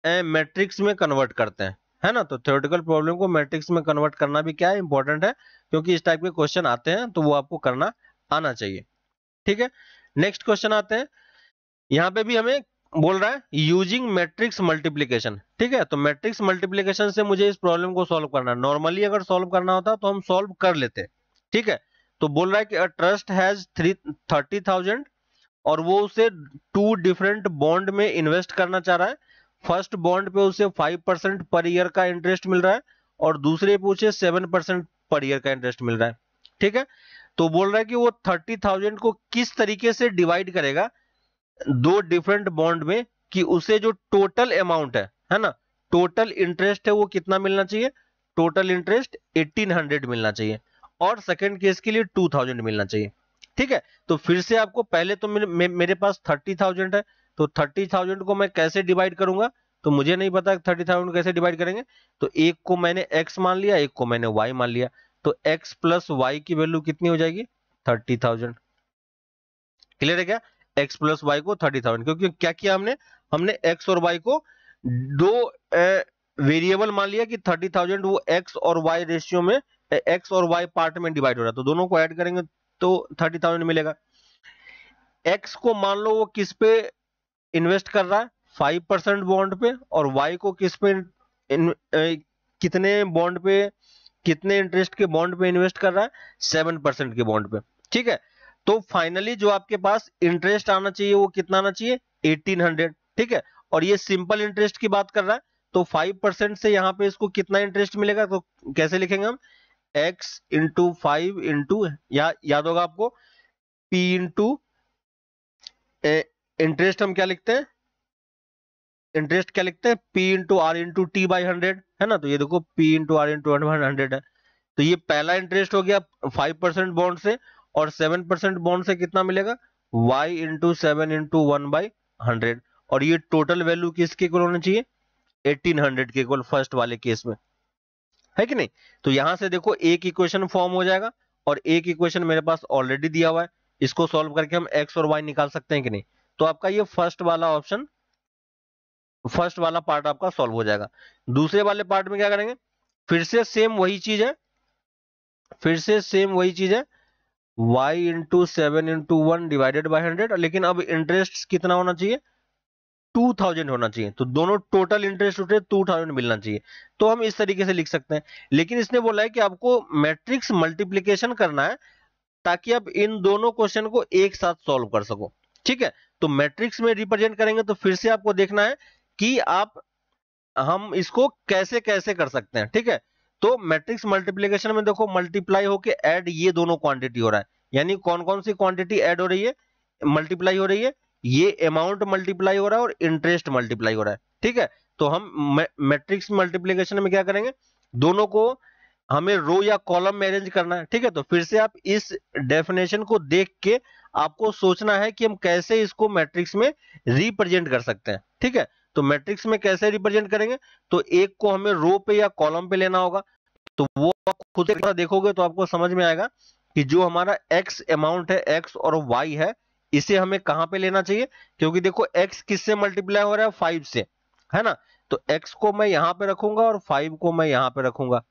मैट्रिक्स में कन्वर्ट करते हैं है ना तो थ्योरेटिकल प्रॉब्लम को मैट्रिक्स में कन्वर्ट करना भी क्या है इंपॉर्टेंट है क्योंकि इस टाइप के क्वेश्चन आते हैं तो वो आपको करना आना चाहिए ठीक है नेक्स्ट क्वेश्चन आते हैं यहाँ पे भी हमें बोल रहा है यूजिंग मैट्रिक्स मल्टीप्लीकेशन ठीक है तो मैट्रिक्स मल्टीप्लीकेशन से मुझे इस प्रॉब्लम को सोल्व करना नॉर्मली अगर सोल्व करना होता तो हम सोल्व कर लेते ठीक है तो बोल रहा है कि trust has three thirty thousand और वो उसे टू डिफरेंट बॉन्ड में इन्वेस्ट करना चाह रहा है फर्स्ट बॉन्ड पे उसे फाइव परसेंट पर ईयर का इंटरेस्ट मिल रहा है और दूसरे पे उसे सेवन परसेंट पर ईयर का इंटरेस्ट मिल रहा है ठीक है तो बोल रहा है कि वो थर्टी थाउजेंड को किस तरीके से डिवाइड करेगा दो डिफरेंट बॉन्ड में कि उसे जो टोटल अमाउंट है है ना टोटल इंटरेस्ट है वो कितना मिलना चाहिए टोटल इंटरेस्ट 1800 मिलना चाहिए और सेकेंड केस के लिए 2000 मिलना चाहिए ठीक है तो फिर से आपको पहले तो मेरे, मेरे पास 30000 है तो थर्टी थाउजेंड को मैं कैसे डिवाइड करूंगा तो मुझे नहीं पता थर्टी थाउजेंड कैसे डिवाइड करेंगे तो एक को मैंने एक्स मान लिया एक को मैंने वाई मान लिया तो एक्स प्लस वाई की वैल्यू कितनी हो जाएगी थर्टी थाउजेंड क्लियर है क्या एक्स प्लस वाई को थर्टी थाउजेंड क्योंकि क्या किया हमने हमने एक्स और वाई को दो वेरिएबल मान लिया कि थर्टी थाउजेंड वो एक्स और वाई रेशियो में एक्स और वाई पार्ट में डिवाइड हो रहा है तो दोनों को ऐड करेंगे तो थर्टी थाउजेंड मिलेगा एक्स को मान लो वो किस पे इन्वेस्ट कर रहा है फाइव परसेंट बॉन्ड पे और वाई को किस पे कितने बॉन्ड पे कितने इंटरेस्ट के बॉन्ड पे इन्वेस्ट कर रहा है सेवन परसेंट के बॉन्ड पे ठीक है तो फाइनली जो आपके पास इंटरेस्ट आना चाहिए वो कितना आना चाहिए एटीन हंड्रेड ठीक है और ये सिंपल इंटरेस्ट की बात कर रहा है तो फाइव परसेंट से यहाँ पे इसको कितना इंटरेस्ट मिलेगा तो कैसे लिखेंगे हम एक्स इंटू फाइव इंटू याद होगा आपको पी इंटू इंटरेस्ट हम क्या लिखते हैं इंटरेस्ट क्या लिखते हैं P into R into T by hundred है ना तो ये देखो P into R into hundred है तो ये पहला इंटरेस्ट हो गया फाइव परसेंट बॉन्ड से और सेवन परसेंट बॉन्ड से कितना मिलेगा Y into seven into one by hundred और ये टोटल वैल्यू किसके इक्वल होना चाहिए एटीन हंड्रेड के इक्वल फर्स्ट वाले केस में है कि नहीं तो यहां से देखो एक इक्वेशन फॉर्म हो जाएगा और एक इक्वेशन मेरे पास ऑलरेडी दिया हुआ है इसको सॉल्व करके हम एक्स और वाई निकाल सकते हैं कि नहीं तो आपका ये फर्स्ट वाला ऑप्शन फर्स्ट वाला पार्ट आपका सॉल्व हो जाएगा दूसरे वाले पार्ट में क्या करेंगे फिर से सेम वही चीज है फिर से सेम वही चीज है y into seven into one divided by hundred लेकिन अब इंटरेस्ट कितना होना चाहिए टू थाउजेंड होना चाहिए तो दोनों टोटल इंटरेस्ट उठे टू थाउजेंड मिलना चाहिए तो हम इस तरीके से लिख सकते हैं लेकिन इसने बोला है कि आपको मैट्रिक्स मल्टीप्लीकेशन करना है ताकि आप इन दोनों क्वेश्चन को एक साथ सॉल्व कर सको ठीक है तो मैट्रिक्स में रिप्रेजेंट करेंगे तो फिर से आपको देखना है कि आप हम इसको कैसे कैसे कर सकते हैं ठीक है तो मैट्रिक्स मल्टीप्लीकेशन में देखो मल्टीप्लाई होके ऐड ये दोनों क्वांटिटी हो रहा है यानी कौन कौन सी क्वांटिटी ऐड हो रही है मल्टीप्लाई हो रही है ये अमाउंट मल्टीप्लाई हो रहा है और इंटरेस्ट मल्टीप्लाई हो रहा है ठीक है तो हम मैट्रिक्स मल्टीप्लीकेशन में क्या करेंगे दोनों को हमें रो या कॉलम में अरेंज करना है ठीक है तो फिर से आप इस डेफिनेशन को देख के आपको सोचना है कि हम कैसे इसको मैट्रिक्स में रिप्रेजेंट कर सकते हैं ठीक है तो मैट्रिक्स में कैसे रिप्रेजेंट करेंगे तो एक को हमें रो पे या कॉलम पे लेना होगा तो वो आप खुद देखोगे तो आपको समझ में आएगा कि जो हमारा एक्स अमाउंट है एक्स और वाई है इसे हमें कहां पे लेना चाहिए क्योंकि देखो एक्स किससे मल्टीप्लाई हो रहा है फाइव से है ना तो एक्स को मैं यहां पे रखूंगा और फाइव को मैं यहां पे रखूंगा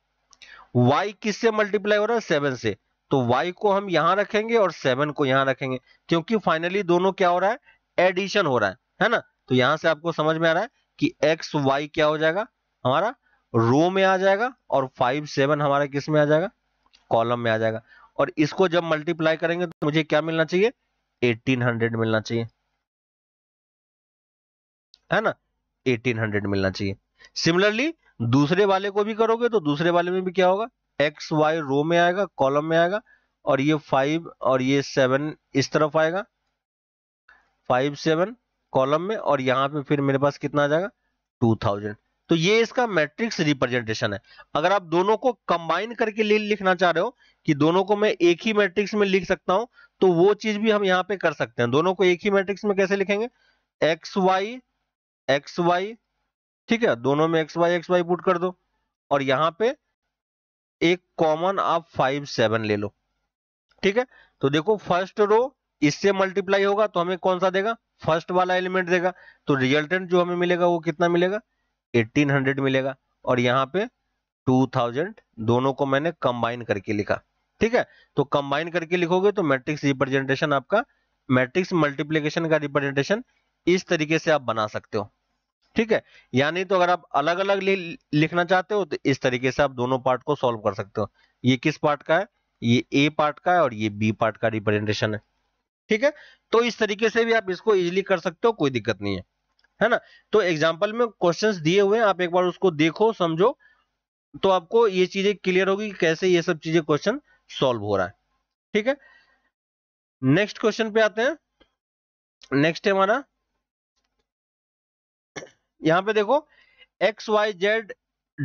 वाई किससे मल्टीप्लाई हो रहा है सेवन से तो y को हम यहां रखेंगे और सेवन को यहां रखेंगे क्योंकि फाइनली दोनों क्या हो रहा है एडिशन हो रहा है है ना तो यहां से आपको समझ में आ रहा है कि एक्स वाई क्या हो जाएगा हमारा रो में आ जाएगा और फाइव सेवन हमारा किस में आ जाएगा कॉलम में आ जाएगा और इसको जब मल्टीप्लाई करेंगे तो मुझे क्या मिलना चाहिए 1800 मिलना चाहिए है ना 1800 मिलना चाहिए सिमिलरली दूसरे वाले को भी करोगे तो दूसरे वाले में भी क्या होगा एक्स वाई रो में आएगा कॉलम में आएगा और ये फाइव और ये सेवन इस तरफ आएगा फाइव सेवन कॉलम में और यहाँ पे फिर मेरे पास कितना आ जाएगा टू थाउजेंड तो ये इसका मैट्रिक्स रिप्रेजेंटेशन है अगर आप दोनों को कंबाइन करके लिखना चाह रहे हो कि दोनों को मैं एक ही मैट्रिक्स में लिख सकता हूं तो वो चीज भी हम यहां पे कर सकते हैं दोनों को एक ही मैट्रिक्स में कैसे लिखेंगे एक्स वाई एक्स वाई ठीक है दोनों में X Y X Y put कर दो और यहां पे एक कॉमन आप फाइव सेवन ले लो ठीक है तो देखो फर्स्ट रो इससे मल्टीप्लाई होगा तो हमें कौन सा देगा फर्स्ट वाला एलिमेंट देगा तो रिजल्टेंट जो हमें मिलेगा वो कितना मिलेगा 1800 मिलेगा और यहाँ पे 2000 दोनों को मैंने कंबाइन करके लिखा ठीक है तो कंबाइन करके लिखोगे तो मैट्रिक्स रिप्रेजेंटेशन आपका मैट्रिक्स मल्टीप्लीकेशन का रिप्रेजेंटेशन इस तरीके से आप बना सकते हो ठीक है यानी तो अगर आप अलग अलग लिखना चाहते हो तो इस तरीके से आप दोनों पार्ट को सॉल्व कर सकते हो ये किस पार्ट का है ये ए पार्ट का है और ये बी पार्ट का रिप्रेजेंटेशन है ठीक है तो इस तरीके से भी आप इसको इजिली कर सकते हो कोई दिक्कत नहीं है है ना तो एग्जाम्पल में क्वेश्चन दिए हुए हैं आप एक बार उसको देखो समझो तो आपको ये चीजें क्लियर होगी कि कैसे ये सब चीजें क्वेश्चन सॉल्व हो रहा है ठीक है नेक्स्ट क्वेश्चन पे आते हैं नेक्स्ट है हमारा यहाँ पे देखो X Y Z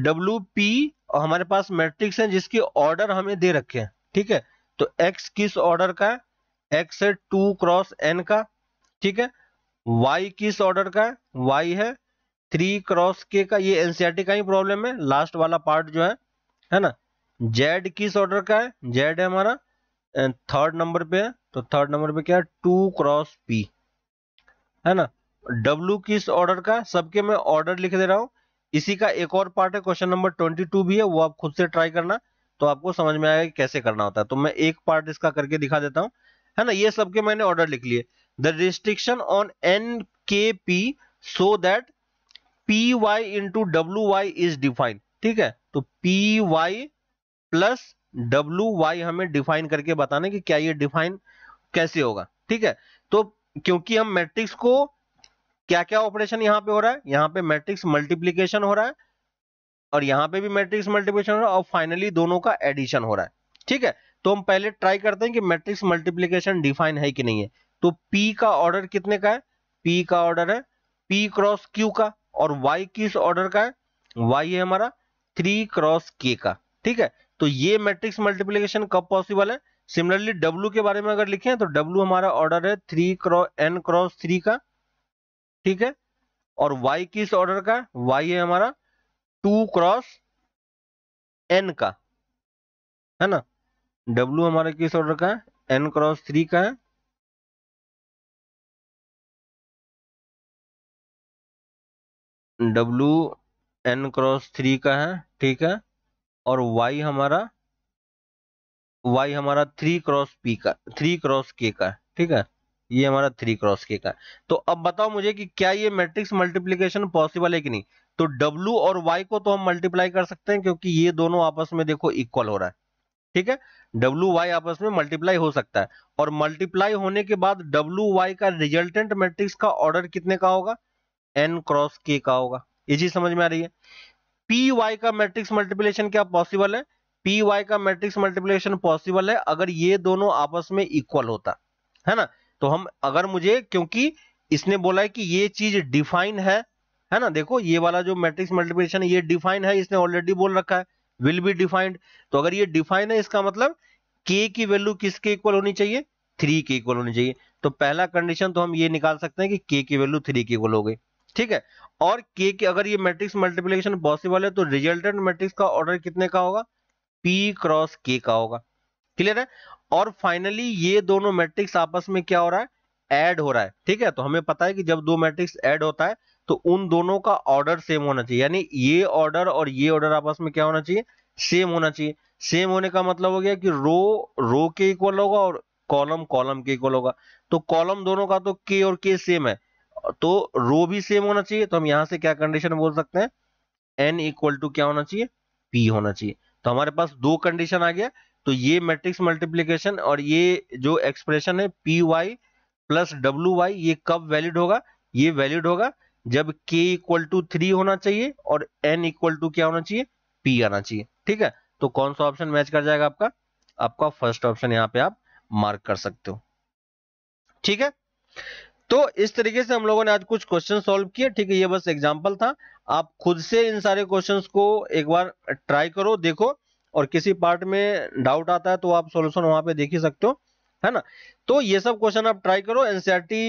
W P और हमारे पास मैट्रिक्स है जिसकी ऑर्डर हमें दे रखे हैं ठीक है तो एक्स किस ऑर्डर का है एक्स है टू क्रॉस एन का ठीक है वाई किस ऑर्डर का है वाई है थ्री क्रॉस के का ये एनसीआरटी e का ही प्रॉब्लम है लास्ट वाला पार्ट जो है है ना जेड किस ऑर्डर का है जेड है हमारा थर्ड नंबर पे है तो थर्ड नंबर पे क्या है टू क्रॉस पी है ना W किस ऑर्डर का सबके मैं ऑर्डर लिख दे रहा हूं इसी का एक और पार्ट है क्वेश्चन नंबर 22 भी है वो आप खुद से ट्राई करना तो आपको समझ में आएगा कैसे करना होता है तो मैं एक पार्ट इसका करके दिखा देता हूं है ना ये सबके मैंने ऑर्डर लिख लिए the restriction on N K P so that P Y into W Y is define ठीक है तो P Y plus W Y हमें डिफाइन करके बताना कि क्या ये डिफाइन कैसे होगा ठीक है तो क्योंकि हम मैट्रिक्स को क्या क्या ऑपरेशन यहाँ पे हो रहा है यहाँ पे मैट्रिक्स मल्टीप्लीकेशन हो रहा है और यहाँ पे भी मैट्रिक्स मल्टीप्लीकेशन हो रहा है और फाइनली दोनों का एडिशन हो रहा है ठीक है तो हम पहले ट्राई करते हैं कि मैट्रिक्स मल्टीप्लीकेशन डिफाइन है कि नहीं है तो पी का ऑर्डर कितने का है P का ऑर्डर है P क्रॉस Q का और वाई किस ऑर्डर का है वाई है हमारा थ्री क्रॉस के का ठीक है तो ये मैट्रिक्स मल्टीप्लीकेशन कब पॉसिबल है सिमिलरली W के बारे में अगर लिखें तो W हमारा ऑर्डर है three cross N cross three का ठीक है और y किस ऑर्डर का y है हमारा टू क्रॉस n का है ना w हमारा किस ऑर्डर का है n क्रॉस थ्री का है w n क्रॉस थ्री का है ठीक है और y हमारा y हमारा थ्री क्रॉस p का थ्री क्रॉस k का ठीक है ये हमारा थ्री क्रॉस के का तो अब बताओ मुझे कि क्या ये मैट्रिक्स मल्टीप्लीकेशन पॉसिबल है कि नहीं तो W और Y को तो हम मल्टीप्लाई कर सकते हैं क्योंकि ये दोनों आपस में देखो इक्वल हो रहा है ठीक है W Y आपस में मल्टीप्लाई हो सकता है और मल्टीप्लाई होने के बाद डब्ल्यू वाई का रिजल्टेंट मैट्रिक्स का ऑर्डर कितने का होगा एन क्रॉस के का होगा ये चीज समझ में आ रही है पी वाई का मैट्रिक्स मल्टीप्लीकेशन क्या पॉसिबल है पी वाई का मैट्रिक्स मल्टीप्लीकेशन पॉसिबल है अगर ये दोनों आपस में इक्वल होता है ना तो हम अगर मुझे क्योंकि इसने बोला है कि ये चीज डिफाइन है है ना देखो ये वाला जो मैट्रिक्स मल्टीप्लिकेशन ये डिफाइन है इसने ऑलरेडी बोल रखा है विल बी डिफाइंड तो अगर ये डिफाइन है इसका मतलब के की वैल्यू किसके इक्वल होनी चाहिए थ्री के इक्वल होनी चाहिए तो पहला कंडीशन तो हम ये निकाल सकते हैं कि के की वैल्यू थ्री के इक्वल हो गई ठीक है और के के अगर ये मैट्रिक्स मल्टीप्लिकेशन पॉसिबल है तो रिजल्टेंट मैट्रिक्स का ऑर्डर कितने का होगा पी क्रॉस के का होगा क्लियर है और फाइनली ये दोनों मैट्रिक्स आपस में क्या हो रहा है ऐड हो रहा है ठीक है तो हमें पता है कि जब दो मैट्रिक्स ऐड होता है तो उन दोनों का ऑर्डर सेम होना चाहिए यानी ये ऑर्डर और ये ऑर्डर आपस में क्या होना चाहिए सेम होना चाहिए सेम होने का मतलब हो गया कि रो रो के इक्वल होगा और कॉलम कॉलम के इक्वल होगा तो कॉलम दोनों का तो के और के सेम है तो रो भी सेम होना चाहिए तो हम यहां से क्या कंडीशन बोल सकते हैं एन इक्वल टू क्या होना चाहिए पी होना चाहिए तो हमारे पास दो कंडीशन आ गया तो ये मैट्रिक्स मल्टीप्लीकेशन और ये जो एक्सप्रेशन है P Y plus W Y ये कब वैलिड होगा ये वैलिड होगा जब k इक्वल टू थ्री होना चाहिए और n इक्वल टू क्या होना चाहिए p आना चाहिए ठीक है तो कौन सा ऑप्शन मैच कर जाएगा आपका आपका फर्स्ट ऑप्शन यहाँ पे आप मार्क कर सकते हो ठीक है तो इस तरीके से हम लोगों ने आज कुछ क्वेश्चन सॉल्व किए ठीक है ये बस एग्जाम्पल था आप खुद से इन सारे क्वेश्चन को एक बार ट्राई करो देखो और किसी पार्ट में डाउट आता है तो आप सोल्यूशन वहां पे देख ही सकते हो है ना तो ये सब क्वेश्चन आप ट्राई करो एनसीआरटी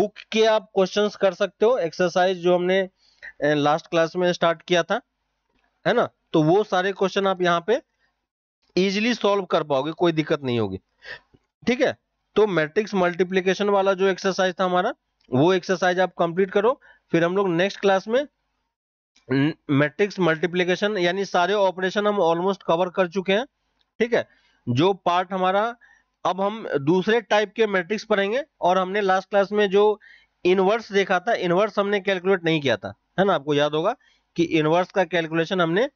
बुक e के आप क्वेश्चंस कर सकते हो एक्सरसाइज जो हमने लास्ट क्लास में स्टार्ट किया था है ना तो वो सारे क्वेश्चन आप यहाँ पे इजिली सॉल्व कर पाओगे कोई दिक्कत नहीं होगी ठीक है तो मैट्रिक्स मल्टीप्लीकेशन वाला जो एक्सरसाइज था हमारा वो एक्सरसाइज आप कंप्लीट करो फिर हम लोग नेक्स्ट क्लास में मैट्रिक्स मल्टीप्लीकेशन यानी सारे ऑपरेशन हम ऑलमोस्ट कवर कर चुके हैं ठीक है जो पार्ट हमारा अब हम दूसरे टाइप के मैट्रिक्स पढ़ेंगे और हमने लास्ट क्लास में जो इनवर्स देखा था इनवर्स हमने कैलकुलेट नहीं किया था है ना आपको याद होगा कि इनवर्स का कैलकुलेशन हमने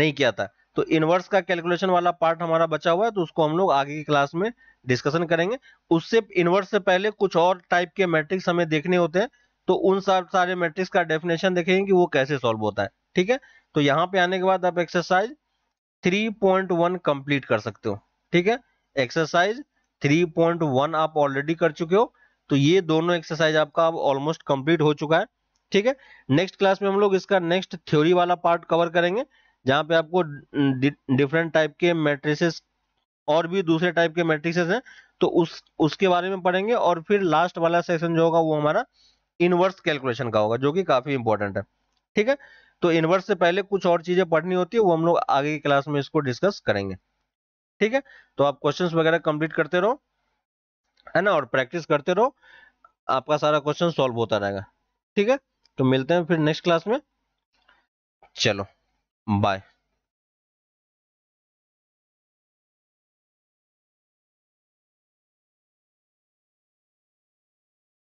नहीं किया था तो इनवर्स का कैलकुलेशन वाला पार्ट हमारा बचा हुआ है तो उसको हम लोग आगे की क्लास में डिस्कशन करेंगे उससे इनवर्स से पहले कुछ और टाइप के मैट्रिक्स हमें देखने होते हैं तो उन सब सारे मैट्रिक्स का डेफिनेशन देखेंगे कि वो कैसे सॉल्व होता है ठीक है तो यहाँ पे आने के बाद आप एक्सरसाइज 3.1 कंप्लीट कर सकते हो ठीक है एक्सरसाइज 3.1 आप ऑलरेडी कर चुके हो तो ये दोनों एक्सरसाइज आपका अब ऑलमोस्ट कंप्लीट हो चुका है ठीक है नेक्स्ट क्लास में हम लोग इसका नेक्स्ट थ्योरी वाला पार्ट कवर करेंगे जहां पे आपको डिफरेंट टाइप के मैट्रिसेस और भी दूसरे टाइप के मैट्रिसेस हैं तो उस उसके बारे में पढ़ेंगे और फिर लास्ट वाला सेशन जो होगा वो हमारा इनवर्स कैलकुलेशन का होगा जो कि काफी इंपॉर्टेंट है ठीक है तो इनवर्स से पहले कुछ और चीजें पढ़नी होती है वो हम लोग आगे की क्लास में इसको डिस्कस करेंगे ठीक है तो आप क्वेश्चंस वगैरह कंप्लीट करते रहो है ना और प्रैक्टिस करते रहो आपका सारा क्वेश्चन सॉल्व होता रहेगा ठीक है तो मिलते हैं फिर नेक्स्ट क्लास में चलो बाय